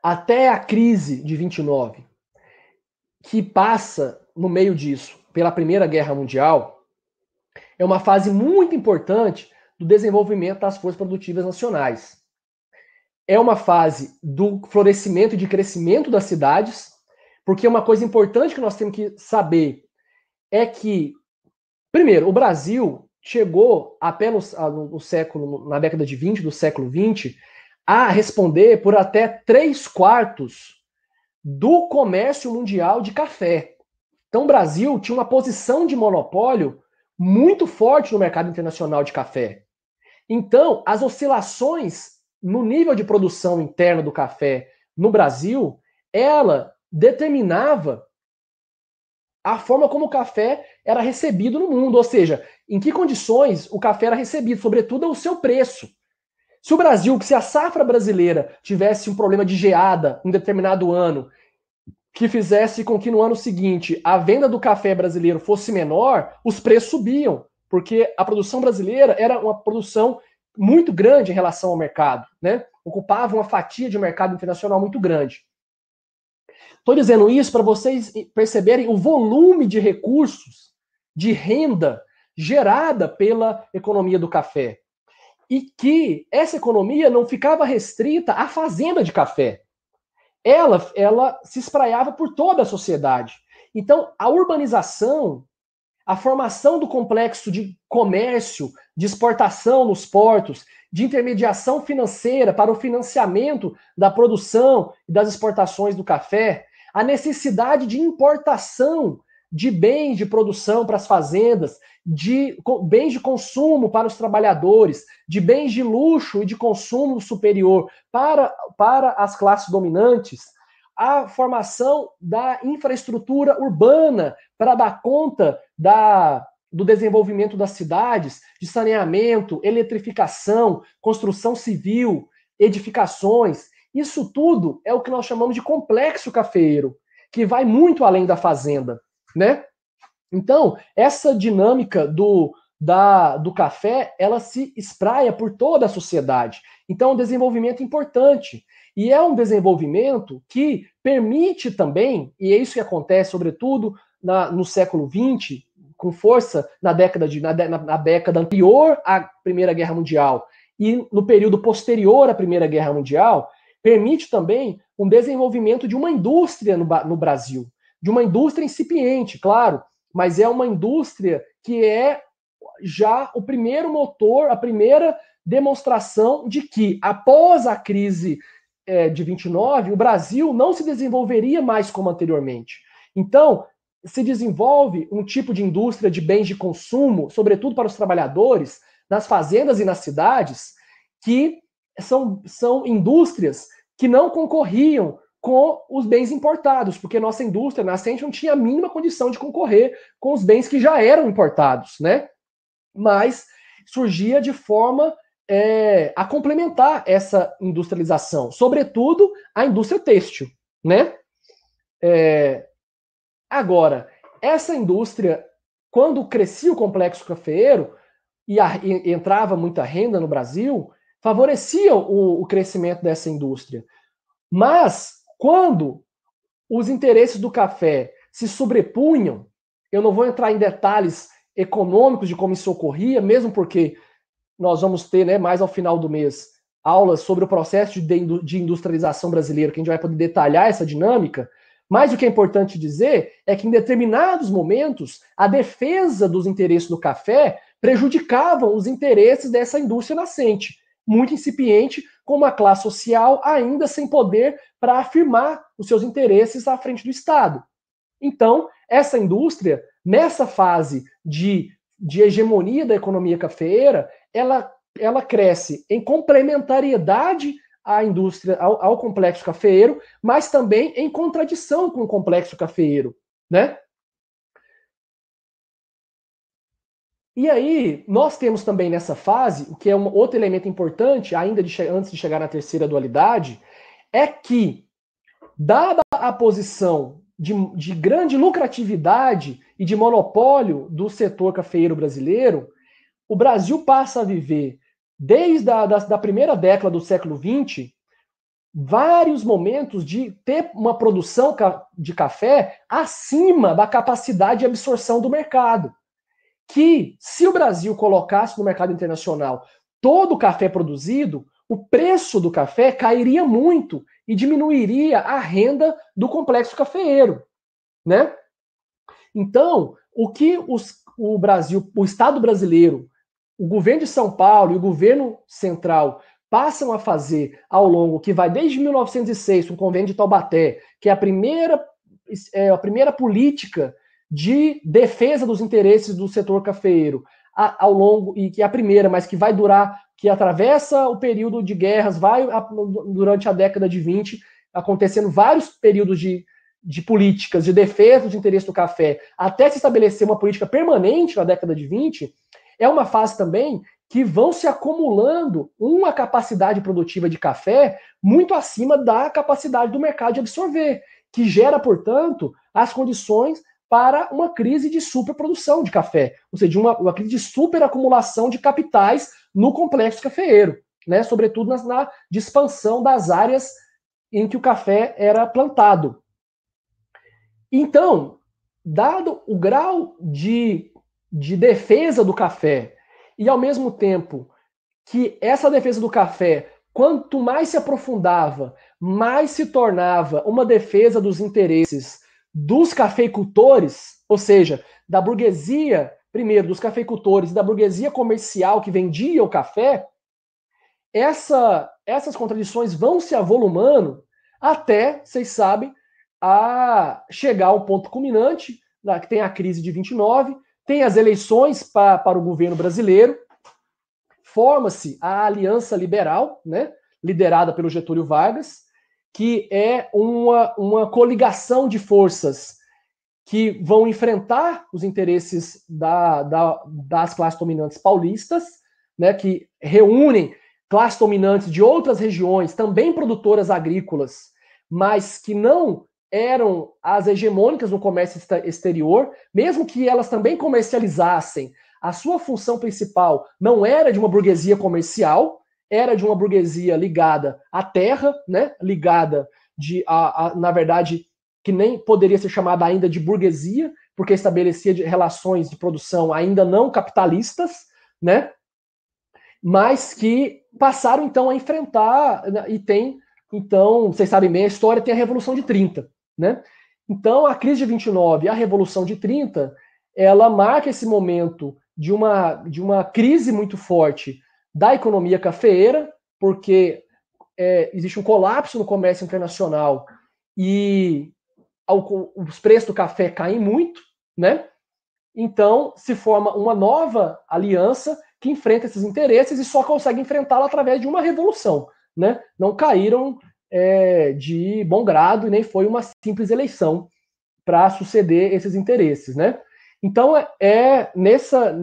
até a crise de 29, que passa no meio disso pela Primeira Guerra Mundial, é uma fase muito importante do desenvolvimento das forças produtivas nacionais é uma fase do florescimento e de crescimento das cidades, porque uma coisa importante que nós temos que saber é que, primeiro, o Brasil chegou até no, no século, na década de 20 do século 20, a responder por até três quartos do comércio mundial de café. Então, o Brasil tinha uma posição de monopólio muito forte no mercado internacional de café. Então, as oscilações no nível de produção interna do café no Brasil, ela determinava a forma como o café era recebido no mundo, ou seja, em que condições o café era recebido, sobretudo o seu preço. Se o Brasil, se a safra brasileira tivesse um problema de geada em determinado ano, que fizesse com que no ano seguinte a venda do café brasileiro fosse menor, os preços subiam, porque a produção brasileira era uma produção muito grande em relação ao mercado, né? Ocupava uma fatia de mercado internacional muito grande. Estou dizendo isso para vocês perceberem o volume de recursos, de renda gerada pela economia do café. E que essa economia não ficava restrita à fazenda de café. Ela, ela se espraiava por toda a sociedade. Então, a urbanização a formação do complexo de comércio, de exportação nos portos, de intermediação financeira para o financiamento da produção e das exportações do café, a necessidade de importação de bens de produção para as fazendas, de bens de consumo para os trabalhadores, de bens de luxo e de consumo superior para, para as classes dominantes, a formação da infraestrutura urbana para dar conta da, do desenvolvimento das cidades, de saneamento, eletrificação, construção civil, edificações. Isso tudo é o que nós chamamos de complexo cafeiro, que vai muito além da fazenda, né? Então, essa dinâmica do, da, do café, ela se espraia por toda a sociedade. Então, é um desenvolvimento importante. E é um desenvolvimento que permite também, e é isso que acontece, sobretudo, na, no século XX, com força na década, de, na, na, na década anterior à Primeira Guerra Mundial e no período posterior à Primeira Guerra Mundial, permite também um desenvolvimento de uma indústria no, no Brasil, de uma indústria incipiente, claro, mas é uma indústria que é já o primeiro motor, a primeira demonstração de que, após a crise é, de 29, o Brasil não se desenvolveria mais como anteriormente. Então, se desenvolve um tipo de indústria de bens de consumo, sobretudo para os trabalhadores, nas fazendas e nas cidades, que são, são indústrias que não concorriam com os bens importados, porque nossa indústria nascente não tinha a mínima condição de concorrer com os bens que já eram importados, né? Mas surgia de forma é, a complementar essa industrialização, sobretudo a indústria têxtil, né? É, agora, essa indústria, quando crescia o complexo cafeeiro e, a, e entrava muita renda no Brasil, favorecia o, o crescimento dessa indústria. Mas quando os interesses do café se sobrepunham, eu não vou entrar em detalhes econômicos de como isso ocorria, mesmo porque nós vamos ter, né, mais ao final do mês, aulas sobre o processo de industrialização brasileira, que a gente vai poder detalhar essa dinâmica. Mas o que é importante dizer é que, em determinados momentos, a defesa dos interesses do café prejudicavam os interesses dessa indústria nascente, muito incipiente, com uma classe social ainda sem poder para afirmar os seus interesses à frente do Estado. Então, essa indústria, nessa fase de, de hegemonia da economia cafeeira, ela, ela cresce em complementariedade à indústria, ao, ao complexo cafeeiro, mas também em contradição com o complexo cafeeiro, né? E aí, nós temos também nessa fase, o que é um outro elemento importante, ainda de antes de chegar na terceira dualidade, é que, dada a posição de, de grande lucratividade e de monopólio do setor cafeiro brasileiro, o Brasil passa a viver, desde a da, da primeira década do século XX, vários momentos de ter uma produção de café acima da capacidade de absorção do mercado. Que se o Brasil colocasse no mercado internacional todo o café produzido, o preço do café cairia muito e diminuiria a renda do complexo cafeeiro, né? Então, o que os, o Brasil, o Estado brasileiro o governo de São Paulo e o governo central passam a fazer ao longo, que vai desde 1906, o convênio de Taubaté, que é a primeira, é, a primeira política de defesa dos interesses do setor cafeiro, a, ao longo, e que é a primeira, mas que vai durar, que atravessa o período de guerras, vai a, durante a década de 20, acontecendo vários períodos de, de políticas de defesa dos interesses do café, até se estabelecer uma política permanente na década de 20, é uma fase também que vão se acumulando uma capacidade produtiva de café muito acima da capacidade do mercado de absorver, que gera, portanto, as condições para uma crise de superprodução de café, ou seja, uma, uma crise de superacumulação de capitais no complexo cafeeiro, né? sobretudo na, na de expansão das áreas em que o café era plantado. Então, dado o grau de de defesa do café e, ao mesmo tempo, que essa defesa do café, quanto mais se aprofundava, mais se tornava uma defesa dos interesses dos cafeicultores, ou seja, da burguesia, primeiro, dos cafeicultores e da burguesia comercial que vendia o café, essa, essas contradições vão se avolumando até, vocês sabem, a chegar ao ponto culminante, que tem a crise de 29, tem as eleições pra, para o governo brasileiro, forma-se a Aliança Liberal, né, liderada pelo Getúlio Vargas, que é uma, uma coligação de forças que vão enfrentar os interesses da, da, das classes dominantes paulistas, né, que reúnem classes dominantes de outras regiões, também produtoras agrícolas, mas que não eram as hegemônicas no comércio exterior, mesmo que elas também comercializassem, a sua função principal não era de uma burguesia comercial, era de uma burguesia ligada à terra, né? ligada de, a, a, na verdade, que nem poderia ser chamada ainda de burguesia, porque estabelecia de relações de produção ainda não capitalistas, né? mas que passaram então a enfrentar né? e tem então, vocês sabem bem, a história tem a Revolução de 30, né? Então, a crise de 29 e a Revolução de 30, ela marca esse momento de uma, de uma crise muito forte da economia cafeeira, porque é, existe um colapso no comércio internacional e ao, os preços do café caem muito, né? Então se forma uma nova aliança que enfrenta esses interesses e só consegue enfrentá-la através de uma revolução, né? Não caíram é, de bom grado e nem foi uma simples eleição para suceder esses interesses, né? Então é, é nessa,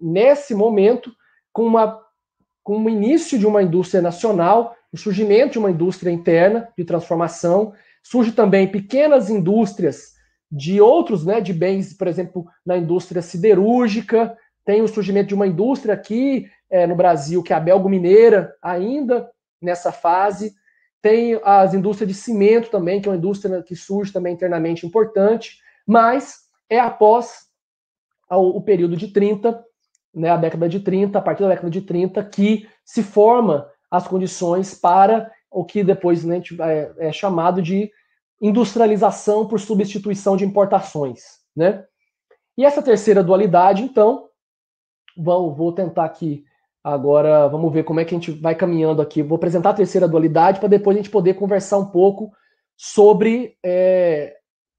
nesse momento com uma com o início de uma indústria nacional, o surgimento de uma indústria interna de transformação, surge também pequenas indústrias de outros, né, de bens, por exemplo, na indústria siderúrgica, tem o surgimento de uma indústria aqui é, no Brasil que é a belgo-mineira ainda nessa fase, tem as indústrias de cimento também, que é uma indústria que surge também internamente importante, mas é após o período de 30, né, a década de 30, a partir da década de 30, que se forma as condições para o que depois né, tipo, é, é chamado de industrialização por substituição de importações. Né? E essa terceira dualidade, então, vou, vou tentar aqui Agora vamos ver como é que a gente vai caminhando aqui. Vou apresentar a terceira dualidade para depois a gente poder conversar um pouco sobre é,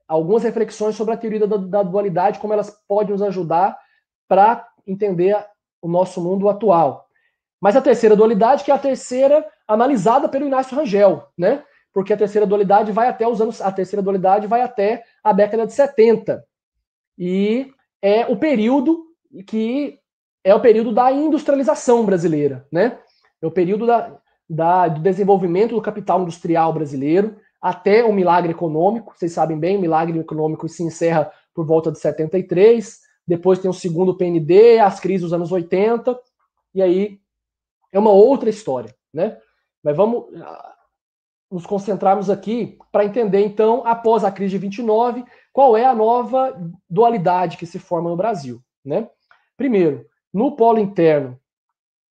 algumas reflexões sobre a teoria da, da, dualidade, como elas podem nos ajudar para entender o nosso mundo atual. Mas a terceira dualidade, que é a terceira analisada pelo Inácio Rangel, né? Porque a terceira dualidade vai até os anos, a terceira dualidade vai até a década de 70. E é o período que é o período da industrialização brasileira, né? É o período da, da, do desenvolvimento do capital industrial brasileiro até o milagre econômico. Vocês sabem bem, o milagre econômico se encerra por volta de 73. Depois tem o segundo PND, as crises dos anos 80. E aí é uma outra história, né? Mas vamos ah, nos concentrarmos aqui para entender, então, após a crise de 29, qual é a nova dualidade que se forma no Brasil, né? Primeiro, no polo interno,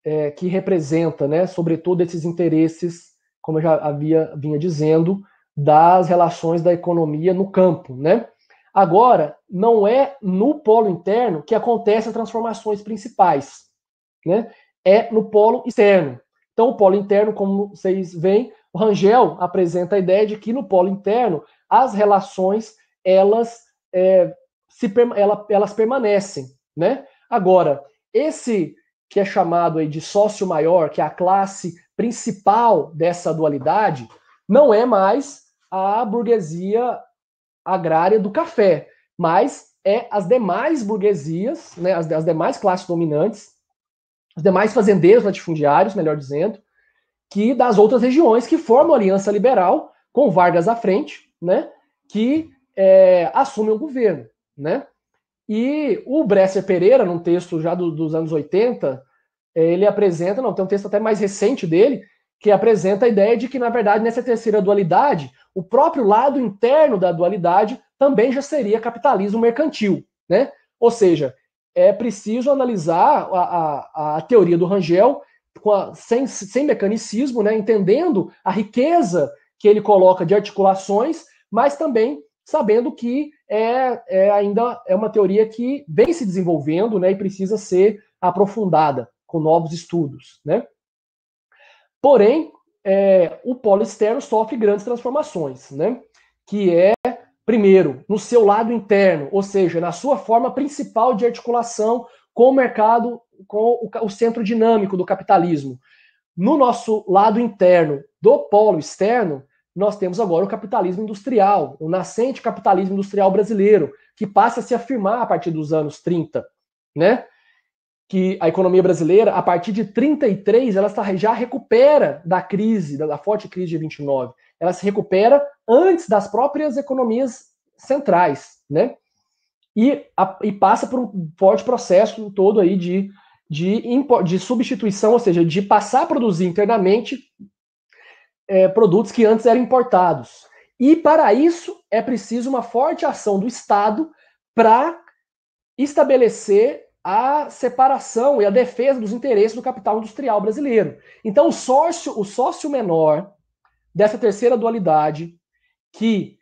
é, que representa, né, sobretudo, esses interesses, como eu já havia vinha dizendo, das relações da economia no campo, né? Agora, não é no polo interno que acontecem as transformações principais, né? É no polo externo. Então, o polo interno, como vocês veem, o Rangel apresenta a ideia de que no polo interno as relações elas é, se elas permanecem, né? Agora, esse que é chamado aí de sócio maior, que é a classe principal dessa dualidade, não é mais a burguesia agrária do café, mas é as demais burguesias, né, as, as demais classes dominantes, os demais fazendeiros latifundiários, melhor dizendo, que das outras regiões que formam a aliança liberal, com Vargas à frente, né, que é, eh, assume o governo, né? E o Bresser Pereira, num texto já do, dos anos 80, é, ele apresenta, não, tem um texto até mais recente dele, que apresenta a ideia de que, na verdade, nessa terceira dualidade, o próprio lado interno da dualidade também já seria capitalismo mercantil. Né? Ou seja, é preciso analisar a, a, a teoria do Rangel a, sem, sem mecanicismo, né? entendendo a riqueza que ele coloca de articulações, mas também sabendo que é, é, ainda é uma teoria que vem se desenvolvendo né, e precisa ser aprofundada com novos estudos. Né? Porém, é, o polo externo sofre grandes transformações, né? que é, primeiro, no seu lado interno, ou seja, na sua forma principal de articulação com o mercado, com o, o centro dinâmico do capitalismo. No nosso lado interno do polo externo, nós temos agora o capitalismo industrial, o nascente capitalismo industrial brasileiro, que passa a se afirmar a partir dos anos 30, né? Que a economia brasileira, a partir de 33, ela já recupera da crise, da forte crise de 29. Ela se recupera antes das próprias economias centrais, né? E, a, e passa por um forte processo todo aí de, de, de substituição, ou seja, de passar a produzir internamente é, produtos que antes eram importados. E para isso é preciso uma forte ação do Estado para estabelecer a separação e a defesa dos interesses do capital industrial brasileiro. Então, o sócio, o sócio menor dessa terceira dualidade, que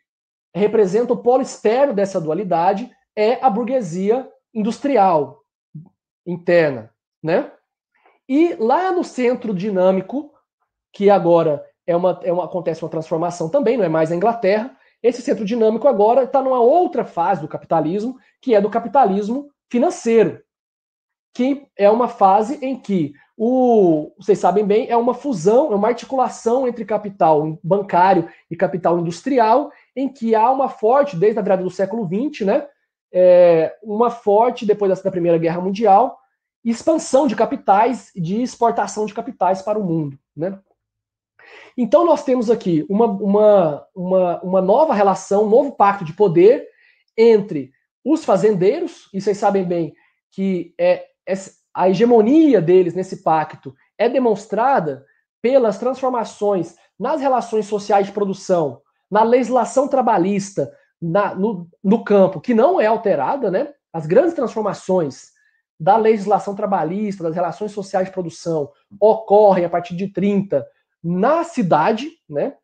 representa o polo externo dessa dualidade, é a burguesia industrial interna, né? E lá no centro dinâmico, que agora é uma, é uma, acontece uma transformação também, não é mais a Inglaterra. Esse centro dinâmico agora está numa outra fase do capitalismo, que é do capitalismo financeiro, que é uma fase em que o, vocês sabem bem, é uma fusão, é uma articulação entre capital bancário e capital industrial, em que há uma forte, desde a virada do século XX, né, é, uma forte, depois da Primeira Guerra Mundial, expansão de capitais, de exportação de capitais para o mundo. Né? Então nós temos aqui uma, uma, uma, uma nova relação, um novo pacto de poder entre os fazendeiros, e vocês sabem bem que é, a hegemonia deles nesse pacto é demonstrada pelas transformações nas relações sociais de produção, na legislação trabalhista, na, no, no, campo, que não é alterada, né? As grandes transformações da legislação trabalhista, das relações sociais de produção, ocorrem a partir de 30, na cidade, né?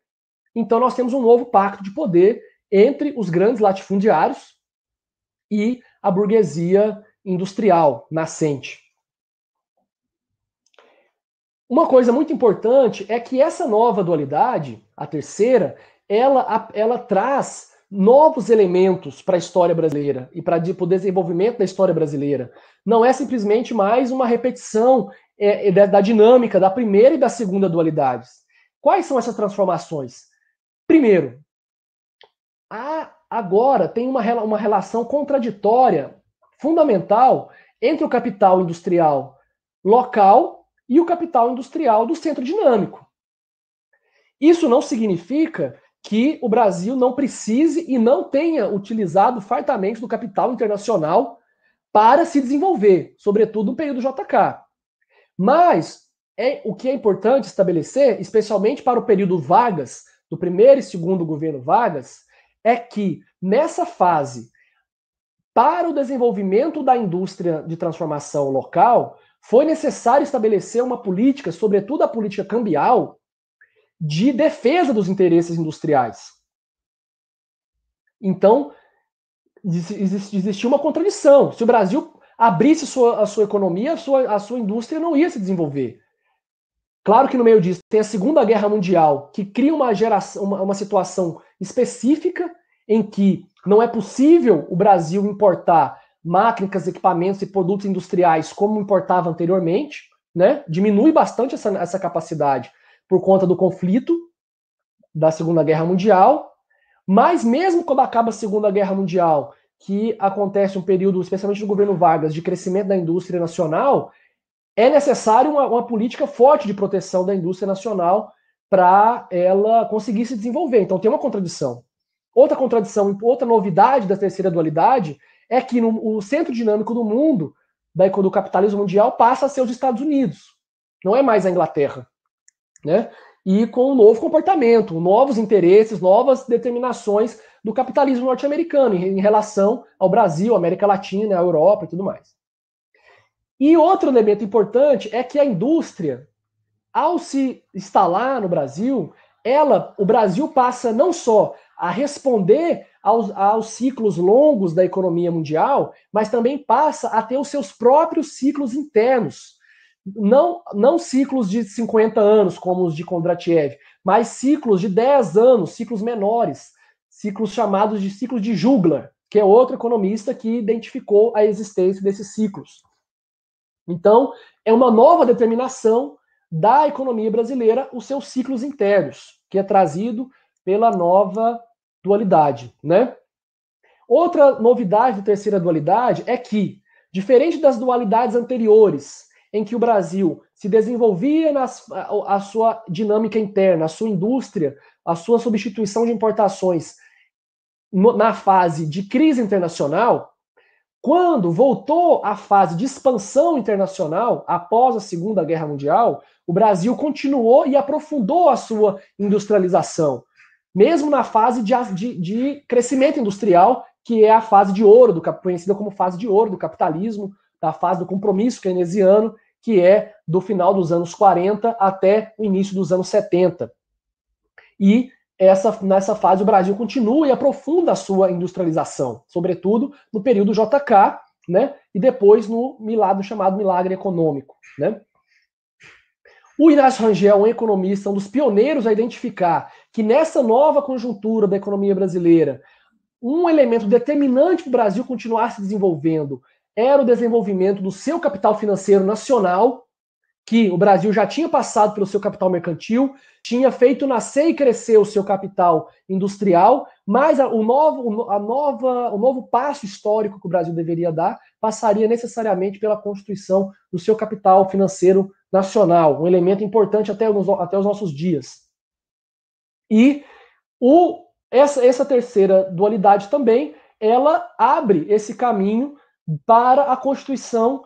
Então nós temos um novo pacto de poder entre os grandes latifundiários e a burguesia industrial nascente. Uma coisa muito importante é que essa nova dualidade, a terceira, ela, ela traz novos elementos para a história brasileira e para o desenvolvimento da história brasileira. Não é simplesmente mais uma repetição é, é, da, da dinâmica da primeira e da segunda dualidades. Quais são essas transformações? Primeiro, há, agora tem uma, uma relação contraditória fundamental entre o capital industrial local e o capital industrial do centro dinâmico. Isso não significa que o Brasil não precise e não tenha utilizado fartamente do capital internacional para se desenvolver, sobretudo no período JK. Mas é, o que é importante estabelecer, especialmente para o período Vargas, do primeiro e segundo governo Vargas, é que nessa fase, para o desenvolvimento da indústria de transformação local, foi necessário estabelecer uma política, sobretudo a política cambial, de defesa dos interesses industriais. Então, existia uma contradição. Se o Brasil abrisse sua, a sua economia, a sua, a sua indústria não ia se desenvolver. Claro que no meio disso tem a Segunda Guerra Mundial, que cria uma, geração, uma, uma situação específica em que não é possível o Brasil importar máquinas, equipamentos e produtos industriais como importava anteriormente, né? Diminui bastante essa, essa capacidade por conta do conflito da Segunda Guerra Mundial. Mas mesmo quando acaba a Segunda Guerra Mundial que acontece um período, especialmente no governo Vargas, de crescimento da indústria nacional, é necessário uma, uma política forte de proteção da indústria nacional para ela conseguir se desenvolver. Então tem uma contradição. Outra contradição, outra novidade da terceira dualidade é que no, o centro dinâmico do mundo, da, do capitalismo mundial, passa a ser os Estados Unidos. Não é mais a Inglaterra. Né? E com um novo comportamento, novos interesses, novas determinações do capitalismo norte-americano em relação ao Brasil, América Latina, Europa e tudo mais. E outro elemento importante é que a indústria, ao se instalar no Brasil, ela, o Brasil passa não só a responder aos, aos ciclos longos da economia mundial, mas também passa a ter os seus próprios ciclos internos. Não, não ciclos de 50 anos, como os de Kondratiev, mas ciclos de 10 anos, ciclos menores, ciclos chamados de ciclos de Juglar, que é outro economista que identificou a existência desses ciclos. Então, é uma nova determinação da economia brasileira os seus ciclos internos, que é trazido pela nova dualidade, né? Outra novidade da terceira dualidade é que, diferente das dualidades anteriores, em que o Brasil se desenvolvia nas, a, a sua dinâmica interna, a sua indústria, a sua substituição de importações no, na fase de crise internacional, quando voltou à fase de expansão internacional após a Segunda Guerra Mundial, o Brasil continuou e aprofundou a sua industrialização, mesmo na fase de, de, de crescimento industrial, que é a fase de ouro, do, conhecida como fase de ouro do capitalismo, da fase do compromisso keynesiano, que é do final dos anos 40 até o início dos anos 70. E essa, nessa fase o Brasil continua e aprofunda a sua industrialização, sobretudo no período JK, né? E depois no milagre chamado milagre econômico, né? O Inácio Rangel, é um economista, um dos pioneiros a identificar que nessa nova conjuntura da economia brasileira, um elemento determinante para o Brasil continuar se desenvolvendo era o desenvolvimento do seu capital financeiro nacional, que o Brasil já tinha passado pelo seu capital mercantil, tinha feito nascer e crescer o seu capital industrial, mas a, o, novo, a nova, o novo passo histórico que o Brasil deveria dar passaria necessariamente pela constituição do seu capital financeiro nacional, um elemento importante até, nos, até os nossos dias. E o, essa, essa terceira dualidade também, ela abre esse caminho para a constituição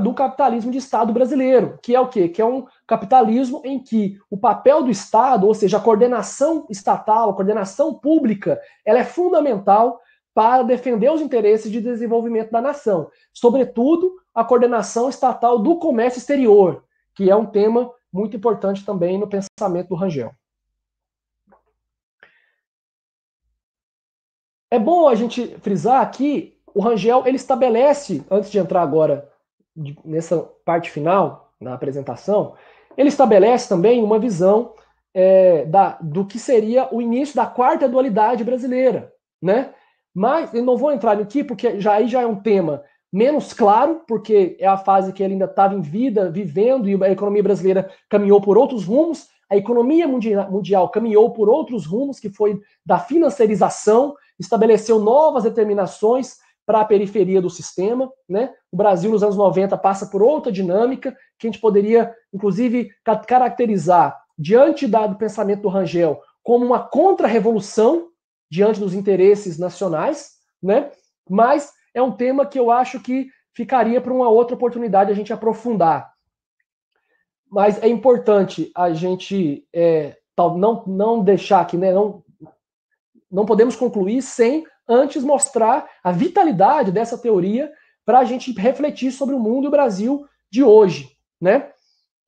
do capitalismo de Estado brasileiro, que é o quê? Que é um capitalismo em que o papel do Estado, ou seja, a coordenação estatal, a coordenação pública, ela é fundamental para defender os interesses de desenvolvimento da nação, sobretudo a coordenação estatal do comércio exterior, que é um tema muito importante também no pensamento do Rangel. É bom a gente frisar aqui, o Rangel ele estabelece, antes de entrar agora nessa parte final da apresentação, ele estabelece também uma visão é, da, do que seria o início da quarta dualidade brasileira, né? Mas eu não vou entrar aqui porque já aí já é um tema menos claro, porque é a fase que ele ainda estava em vida, vivendo, e a economia brasileira caminhou por outros rumos, a economia mundial caminhou por outros rumos, que foi da financiarização, estabeleceu novas determinações para a periferia do sistema. Né? O Brasil, nos anos 90, passa por outra dinâmica que a gente poderia, inclusive, caracterizar, diante do pensamento do Rangel, como uma contra-revolução diante dos interesses nacionais, né? mas é um tema que eu acho que ficaria para uma outra oportunidade a gente aprofundar. Mas é importante a gente é, não, não deixar aqui, né? não, não podemos concluir sem antes mostrar a vitalidade dessa teoria para a gente refletir sobre o mundo e o Brasil de hoje, né?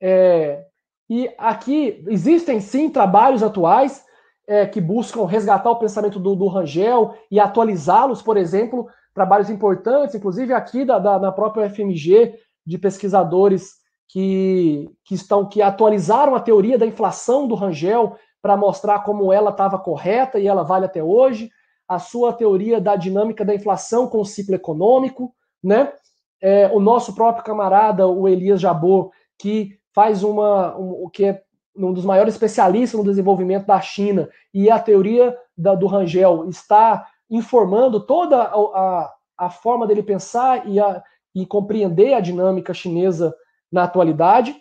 É, e aqui existem sim trabalhos atuais é, que buscam resgatar o pensamento do, do Rangel e atualizá-los, por exemplo, trabalhos importantes, inclusive aqui da, da, na própria FMG, de pesquisadores que, que estão que atualizaram a teoria da inflação do Rangel para mostrar como ela estava correta e ela vale até hoje a sua teoria da dinâmica da inflação com o ciclo econômico, né? É, o nosso próprio camarada, o Elias Jabô, que faz uma, um, que é um dos maiores especialistas no desenvolvimento da China, e a teoria da, do Rangel está informando toda a, a, a forma dele pensar e, a, e compreender a dinâmica chinesa na atualidade.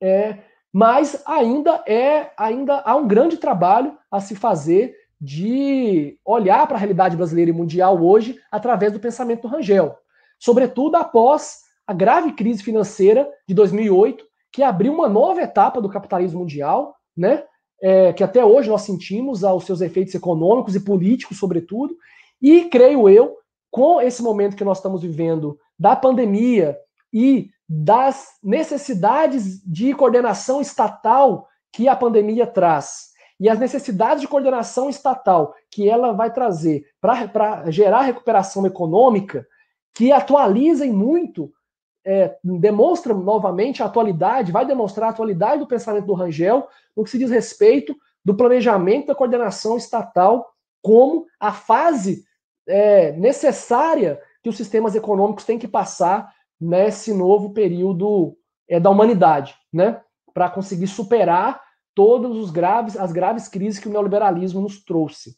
É, mas ainda é ainda há um grande trabalho a se fazer de olhar para a realidade brasileira e mundial hoje através do pensamento do Rangel, sobretudo após a grave crise financeira de 2008, que abriu uma nova etapa do capitalismo mundial, né? É, que até hoje nós sentimos aos seus efeitos econômicos e políticos, sobretudo, e creio eu, com esse momento que nós estamos vivendo da pandemia e das necessidades de coordenação estatal que a pandemia traz e as necessidades de coordenação estatal que ela vai trazer para gerar recuperação econômica, que atualizem muito, é, demonstram novamente a atualidade, vai demonstrar a atualidade do pensamento do Rangel no que se diz respeito do planejamento da coordenação estatal como a fase é, necessária que os sistemas econômicos têm que passar nesse novo período é, da humanidade, né? Para conseguir superar todos os graves, as graves crises que o neoliberalismo nos trouxe.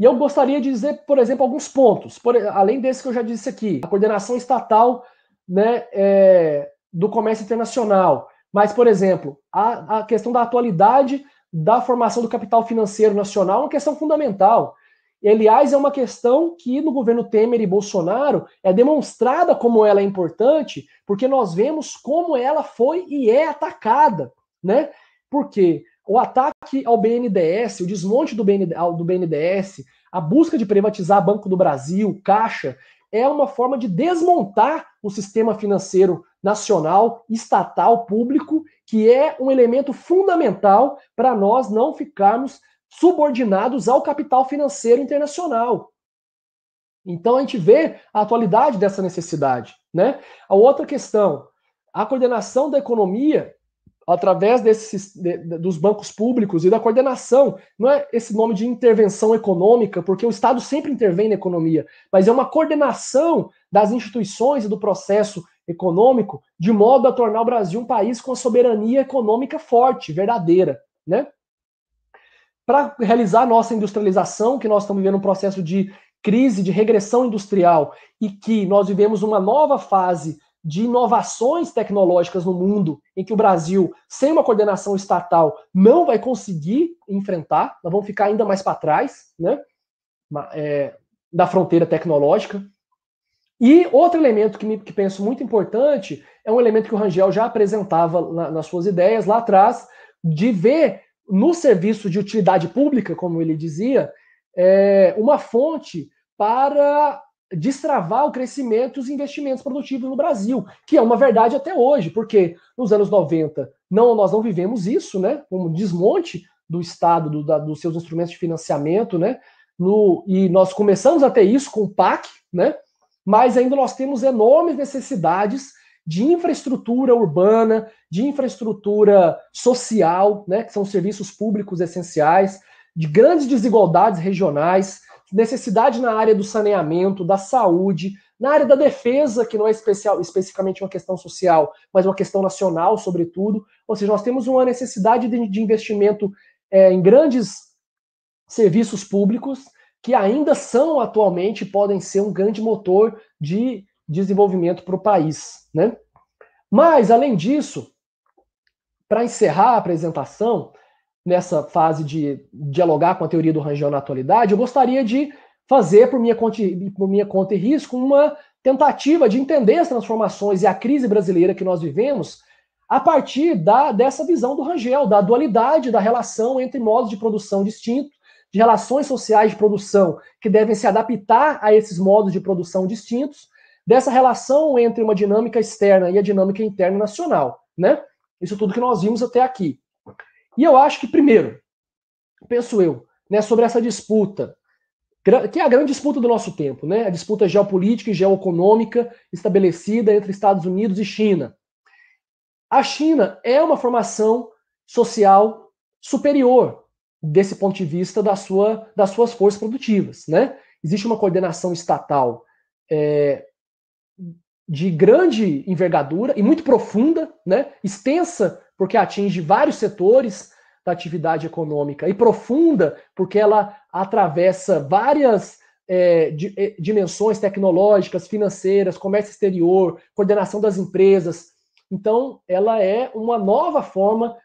E eu gostaria de dizer, por exemplo, alguns pontos, por, além desse que eu já disse aqui, a coordenação estatal né, é, do comércio internacional, mas, por exemplo, a, a questão da atualidade da formação do capital financeiro nacional é uma questão fundamental. E, aliás, é uma questão que no governo Temer e Bolsonaro é demonstrada como ela é importante, porque nós vemos como ela foi e é atacada, né? Porque o ataque ao BNDES, o desmonte do, BN, do BNDES, a busca de privatizar Banco do Brasil, Caixa, é uma forma de desmontar o sistema financeiro nacional, estatal, público, que é um elemento fundamental para nós não ficarmos subordinados ao capital financeiro internacional. Então a gente vê a atualidade dessa necessidade, né? A outra questão, a coordenação da economia através desses, de, dos bancos públicos e da coordenação. Não é esse nome de intervenção econômica, porque o Estado sempre intervém na economia, mas é uma coordenação das instituições e do processo econômico de modo a tornar o Brasil um país com soberania econômica forte, verdadeira, né? Para realizar nossa industrialização, que nós estamos vivendo um processo de crise, de regressão industrial e que nós vivemos uma nova fase de inovações tecnológicas no mundo, em que o Brasil, sem uma coordenação estatal, não vai conseguir enfrentar, nós vamos ficar ainda mais para trás né, é, da fronteira tecnológica. E outro elemento que, me, que penso muito importante é um elemento que o Rangel já apresentava na, nas suas ideias lá atrás, de ver no serviço de utilidade pública, como ele dizia, é, uma fonte para destravar o crescimento e os investimentos produtivos no Brasil, que é uma verdade até hoje, porque nos anos 90 não, nós não vivemos isso, né? Um desmonte do Estado, do, da, dos seus instrumentos de financiamento, né? No, e nós começamos a ter isso com o PAC, né? Mas ainda nós temos enormes necessidades de infraestrutura urbana, de infraestrutura social, né? Que são serviços públicos essenciais, de grandes desigualdades regionais, necessidade na área do saneamento, da saúde, na área da defesa, que não é especial, especificamente uma questão social, mas uma questão nacional, sobretudo. Ou seja, nós temos uma necessidade de, de investimento é, em grandes serviços públicos, que ainda são atualmente, podem ser um grande motor de desenvolvimento para o país. Né? Mas, além disso, para encerrar a apresentação, nessa fase de dialogar com a teoria do Rangel na atualidade, eu gostaria de fazer, por minha conta, por minha conta e risco, uma tentativa de entender as transformações e a crise brasileira que nós vivemos a partir da, dessa visão do Rangel, da dualidade da relação entre modos de produção distintos, de relações sociais de produção que devem se adaptar a esses modos de produção distintos, dessa relação entre uma dinâmica externa e a dinâmica interna nacional, né? Isso tudo que nós vimos até aqui. E eu acho que, primeiro, penso eu, né, sobre essa disputa, que é a grande disputa do nosso tempo, né? A disputa geopolítica e geoeconômica estabelecida entre Estados Unidos e China. A China é uma formação social superior desse ponto de vista da sua, das suas forças produtivas, né? Existe uma coordenação estatal é, de grande envergadura e muito profunda, né? extensa, porque atinge vários setores da atividade econômica, e profunda, porque ela atravessa várias é, de, é, dimensões tecnológicas, financeiras, comércio exterior, coordenação das empresas. Então, ela é uma nova forma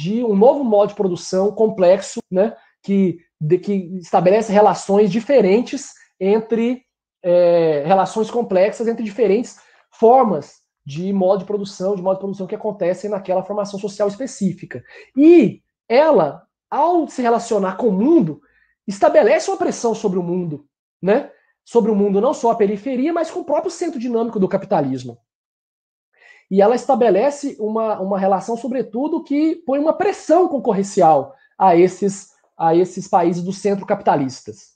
de um novo modo de produção complexo, né, que, de, que estabelece relações diferentes entre é, relações complexas entre diferentes formas de modo de produção, de modo de produção que acontecem naquela formação social específica. E ela, ao se relacionar com o mundo, estabelece uma pressão sobre o mundo, né? Sobre o mundo não só a periferia, mas com o próprio centro dinâmico do capitalismo. E ela estabelece uma, uma relação, sobretudo, que põe uma pressão concorrencial a esses, a esses países do centro capitalistas.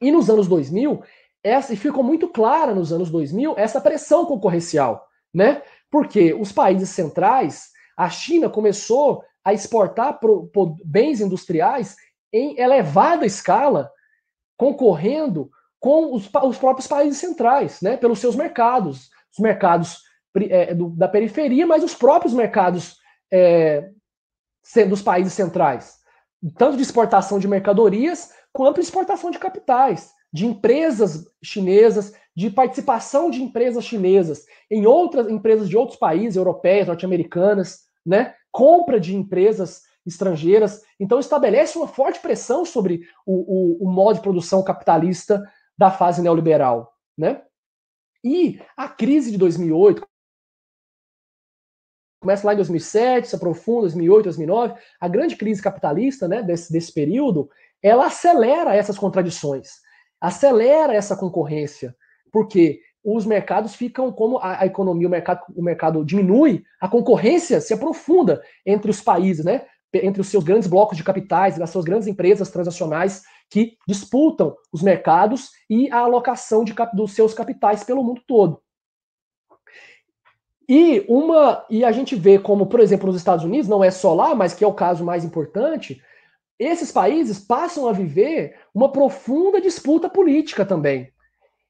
E nos anos 2000, essa, e ficou muito clara nos anos 2000 essa pressão concorrencial, né? Porque os países centrais, a China começou a exportar pro, pro, bens industriais em elevada escala, concorrendo com os, os, próprios países centrais, né? Pelos seus mercados, os mercados é, do, da periferia, mas os próprios mercados é, dos países centrais, tanto de exportação de mercadorias quanto de exportação de capitais de empresas chinesas, de participação de empresas chinesas em outras empresas de outros países, europeias, norte-americanas, né? Compra de empresas estrangeiras. Então estabelece uma forte pressão sobre o, o, o modo de produção capitalista da fase neoliberal, né? E a crise de 2008 começa lá em 2007, se aprofunda 2008, 2009. A grande crise capitalista, né, desse, desse período, ela acelera essas contradições acelera essa concorrência, porque os mercados ficam como a, a economia, o mercado, o mercado diminui, a concorrência se aprofunda entre os países, né? entre os seus grandes blocos de capitais, das suas grandes empresas transacionais que disputam os mercados e a alocação de, dos seus capitais pelo mundo todo. E uma e a gente vê como, por exemplo, nos Estados Unidos, não é só lá, mas que é o caso mais importante, esses países passam a viver uma profunda disputa política também.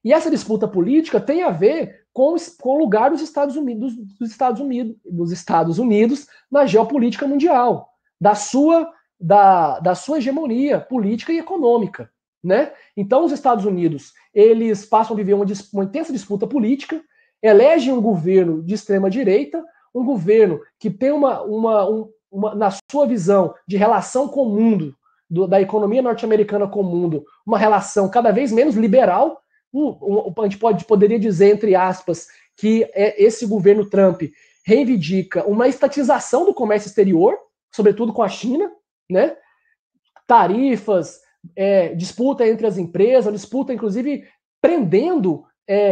E essa disputa política tem a ver com, com o lugar dos Estados Unidos, dos Estados Unidos, dos Estados Unidos na geopolítica mundial, da sua da, da sua hegemonia política e econômica, né? Então os Estados Unidos, eles passam a viver uma, uma intensa disputa política, elegem um governo de extrema direita, um governo que tem uma, uma um, uma, na sua visão de relação com o mundo, do, da economia norte-americana com o mundo, uma relação cada vez menos liberal, o a gente pode, poderia dizer, entre aspas, que é esse governo Trump reivindica uma estatização do comércio exterior, sobretudo com a China, né? tarifas, é, disputa entre as empresas, disputa, inclusive, prendendo é,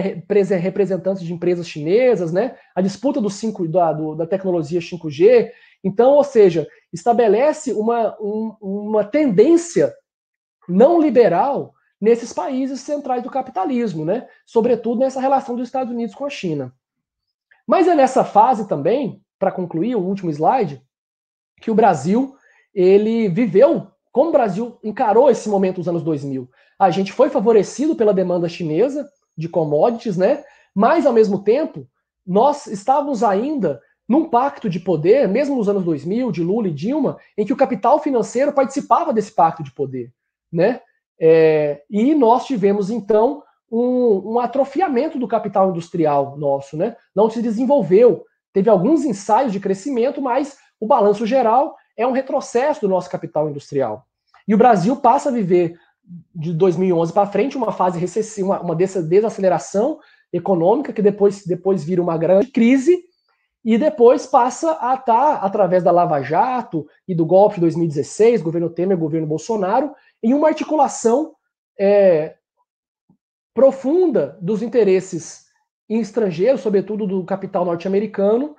representantes de empresas chinesas, né? a disputa do, 5, da, do, da tecnologia 5G. Então, ou seja, estabelece uma, um, uma tendência não liberal nesses países centrais do capitalismo, né? sobretudo nessa relação dos Estados Unidos com a China. Mas é nessa fase também, para concluir o último slide, que o Brasil ele viveu, como o Brasil encarou esse momento dos anos 2000. A gente foi favorecido pela demanda chinesa de commodities, né? Mas ao mesmo tempo, nós estávamos ainda num pacto de poder, mesmo nos anos 2000, de Lula e Dilma, em que o capital financeiro participava desse pacto de poder. Né? É, e nós tivemos, então, um, um, atrofiamento do capital industrial nosso. Né? Não se desenvolveu. Teve alguns ensaios de crescimento, mas o balanço geral é um retrocesso do nosso capital industrial. E o Brasil passa a viver, de 2011 para frente, uma fase recessiva, uma, uma desaceleração econômica, que depois, depois vira uma grande crise, e depois passa a estar, tá, através da Lava Jato e do golpe de 2016, governo Temer, governo Bolsonaro, em uma articulação é, profunda dos interesses em estrangeiros, sobretudo do capital norte-americano,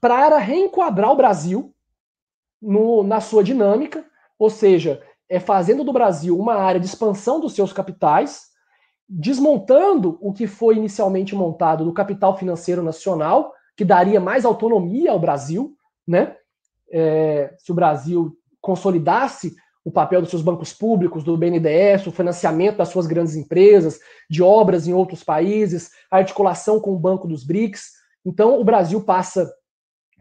para reenquadrar o Brasil no, na sua dinâmica, ou seja, é fazendo do Brasil uma área de expansão dos seus capitais, desmontando o que foi inicialmente montado do capital financeiro nacional, que daria mais autonomia ao Brasil, né? É, se o Brasil consolidasse o papel dos seus bancos públicos, do BNDES, o financiamento das suas grandes empresas, de obras em outros países, a articulação com o Banco dos BRICS. Então, o Brasil passa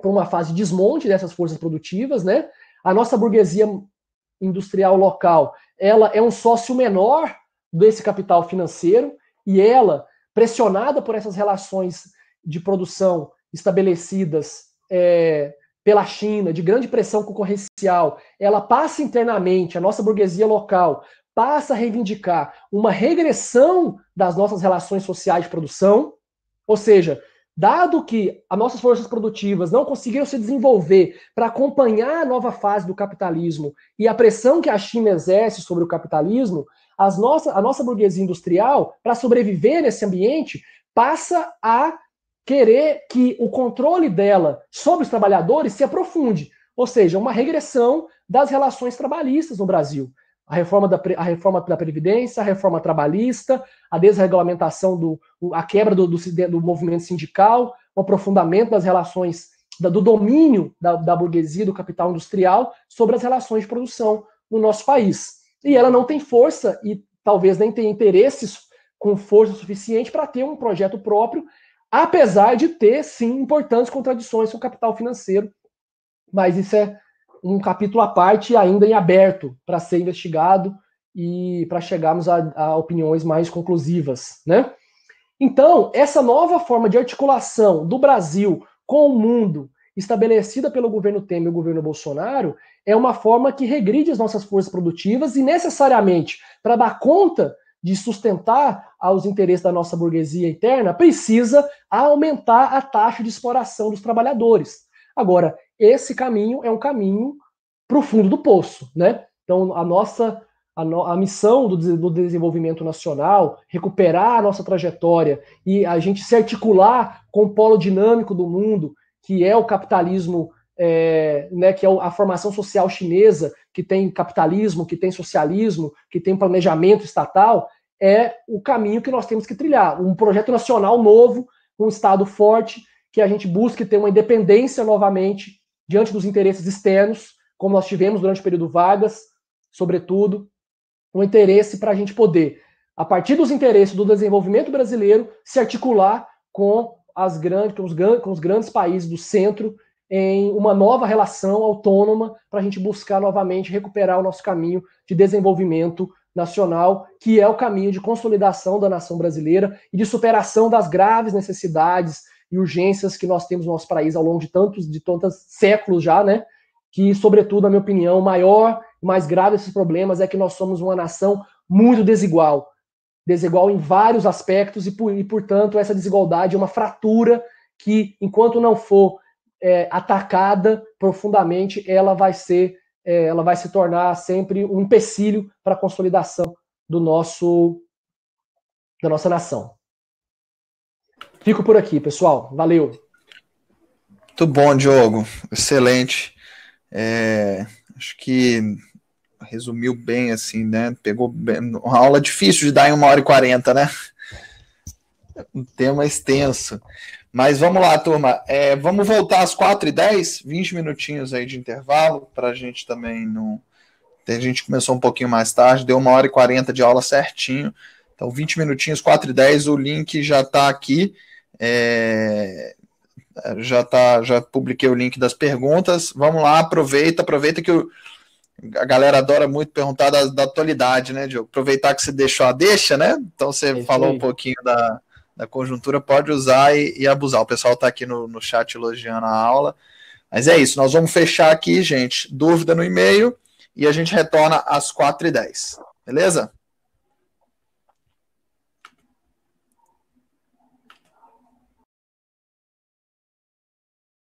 por uma fase de desmonte dessas forças produtivas, né? A nossa burguesia industrial local, ela é um sócio menor desse capital financeiro e ela, pressionada por essas relações de produção estabelecidas é, pela China, de grande pressão concorrencial, ela passa internamente, a nossa burguesia local passa a reivindicar uma regressão das nossas relações sociais de produção, ou seja, dado que as nossas forças produtivas não conseguiram se desenvolver para acompanhar a nova fase do capitalismo e a pressão que a China exerce sobre o capitalismo, as nossas a nossa burguesia industrial, para sobreviver nesse ambiente, passa a querer que o controle dela sobre os trabalhadores se aprofunde, ou seja, uma regressão das relações trabalhistas no Brasil. A reforma, da, a reforma da Previdência, a reforma trabalhista, a desregulamentação, do, a quebra do, do, do movimento sindical, o aprofundamento das relações, da, do domínio da, da burguesia, do capital industrial sobre as relações de produção no nosso país. E ela não tem força e talvez nem tenha interesses com força suficiente para ter um projeto próprio apesar de ter, sim, importantes contradições com o capital financeiro, mas isso é um capítulo à parte, ainda em aberto, para ser investigado e para chegarmos a, a, opiniões mais conclusivas, né? Então, essa nova forma de articulação do Brasil com o mundo, estabelecida pelo governo Temer e o governo Bolsonaro, é uma forma que regride as nossas forças produtivas e, necessariamente, para dar conta de sustentar aos interesses da nossa burguesia interna, precisa aumentar a taxa de exploração dos trabalhadores. Agora, esse caminho é um caminho para o fundo do poço, né? Então, a nossa a, no, a missão do, do, desenvolvimento nacional, recuperar a nossa trajetória e a gente se articular com o polo dinâmico do mundo, que é o capitalismo, é, né, que é a formação social chinesa, que tem capitalismo, que tem socialismo, que tem planejamento estatal, é o caminho que nós temos que trilhar. Um projeto nacional novo, um Estado forte, que a gente busque ter uma independência novamente diante dos interesses externos, como nós tivemos durante o período Vargas, sobretudo, um interesse para a gente poder, a partir dos interesses do desenvolvimento brasileiro, se articular com, as grandes, com, os, com os grandes países do centro em uma nova relação autônoma para a gente buscar novamente recuperar o nosso caminho de desenvolvimento nacional, que é o caminho de consolidação da nação brasileira e de superação das graves necessidades e urgências que nós temos no nosso país ao longo de tantos de tantos séculos já, né? Que, sobretudo, na minha opinião, o maior, mais grave desses problemas é que nós somos uma nação muito desigual, desigual em vários aspectos e, por, e portanto, essa desigualdade é uma fratura que, enquanto não for é, atacada profundamente, ela vai ser é, ela vai se tornar sempre um empecilho para a consolidação do nosso da nossa nação. Fico por aqui, pessoal. Valeu. Muito bom, Diogo. Excelente. É, acho que resumiu bem, assim, né? Pegou bem, uma aula difícil de dar em uma hora e quarenta, né? Um tema extenso. Mas vamos lá, turma. É, vamos voltar às 4h10, 20 minutinhos aí de intervalo, para a gente também não. A gente começou um pouquinho mais tarde, deu uma hora e 40 de aula certinho. Então, 20 minutinhos, 4h10, o link já está aqui. É, já tá, já publiquei o link das perguntas. Vamos lá, aproveita, aproveita que o, a galera adora muito perguntar da, da atualidade, né, Diogo? Aproveitar que você deixou a deixa, né? Então você é falou um pouquinho da, da conjuntura pode usar e, e abusar. O pessoal está aqui no, no chat elogiando a aula. Mas é isso, nós vamos fechar aqui, gente. Dúvida no e-mail e a gente retorna às 4h10. Beleza?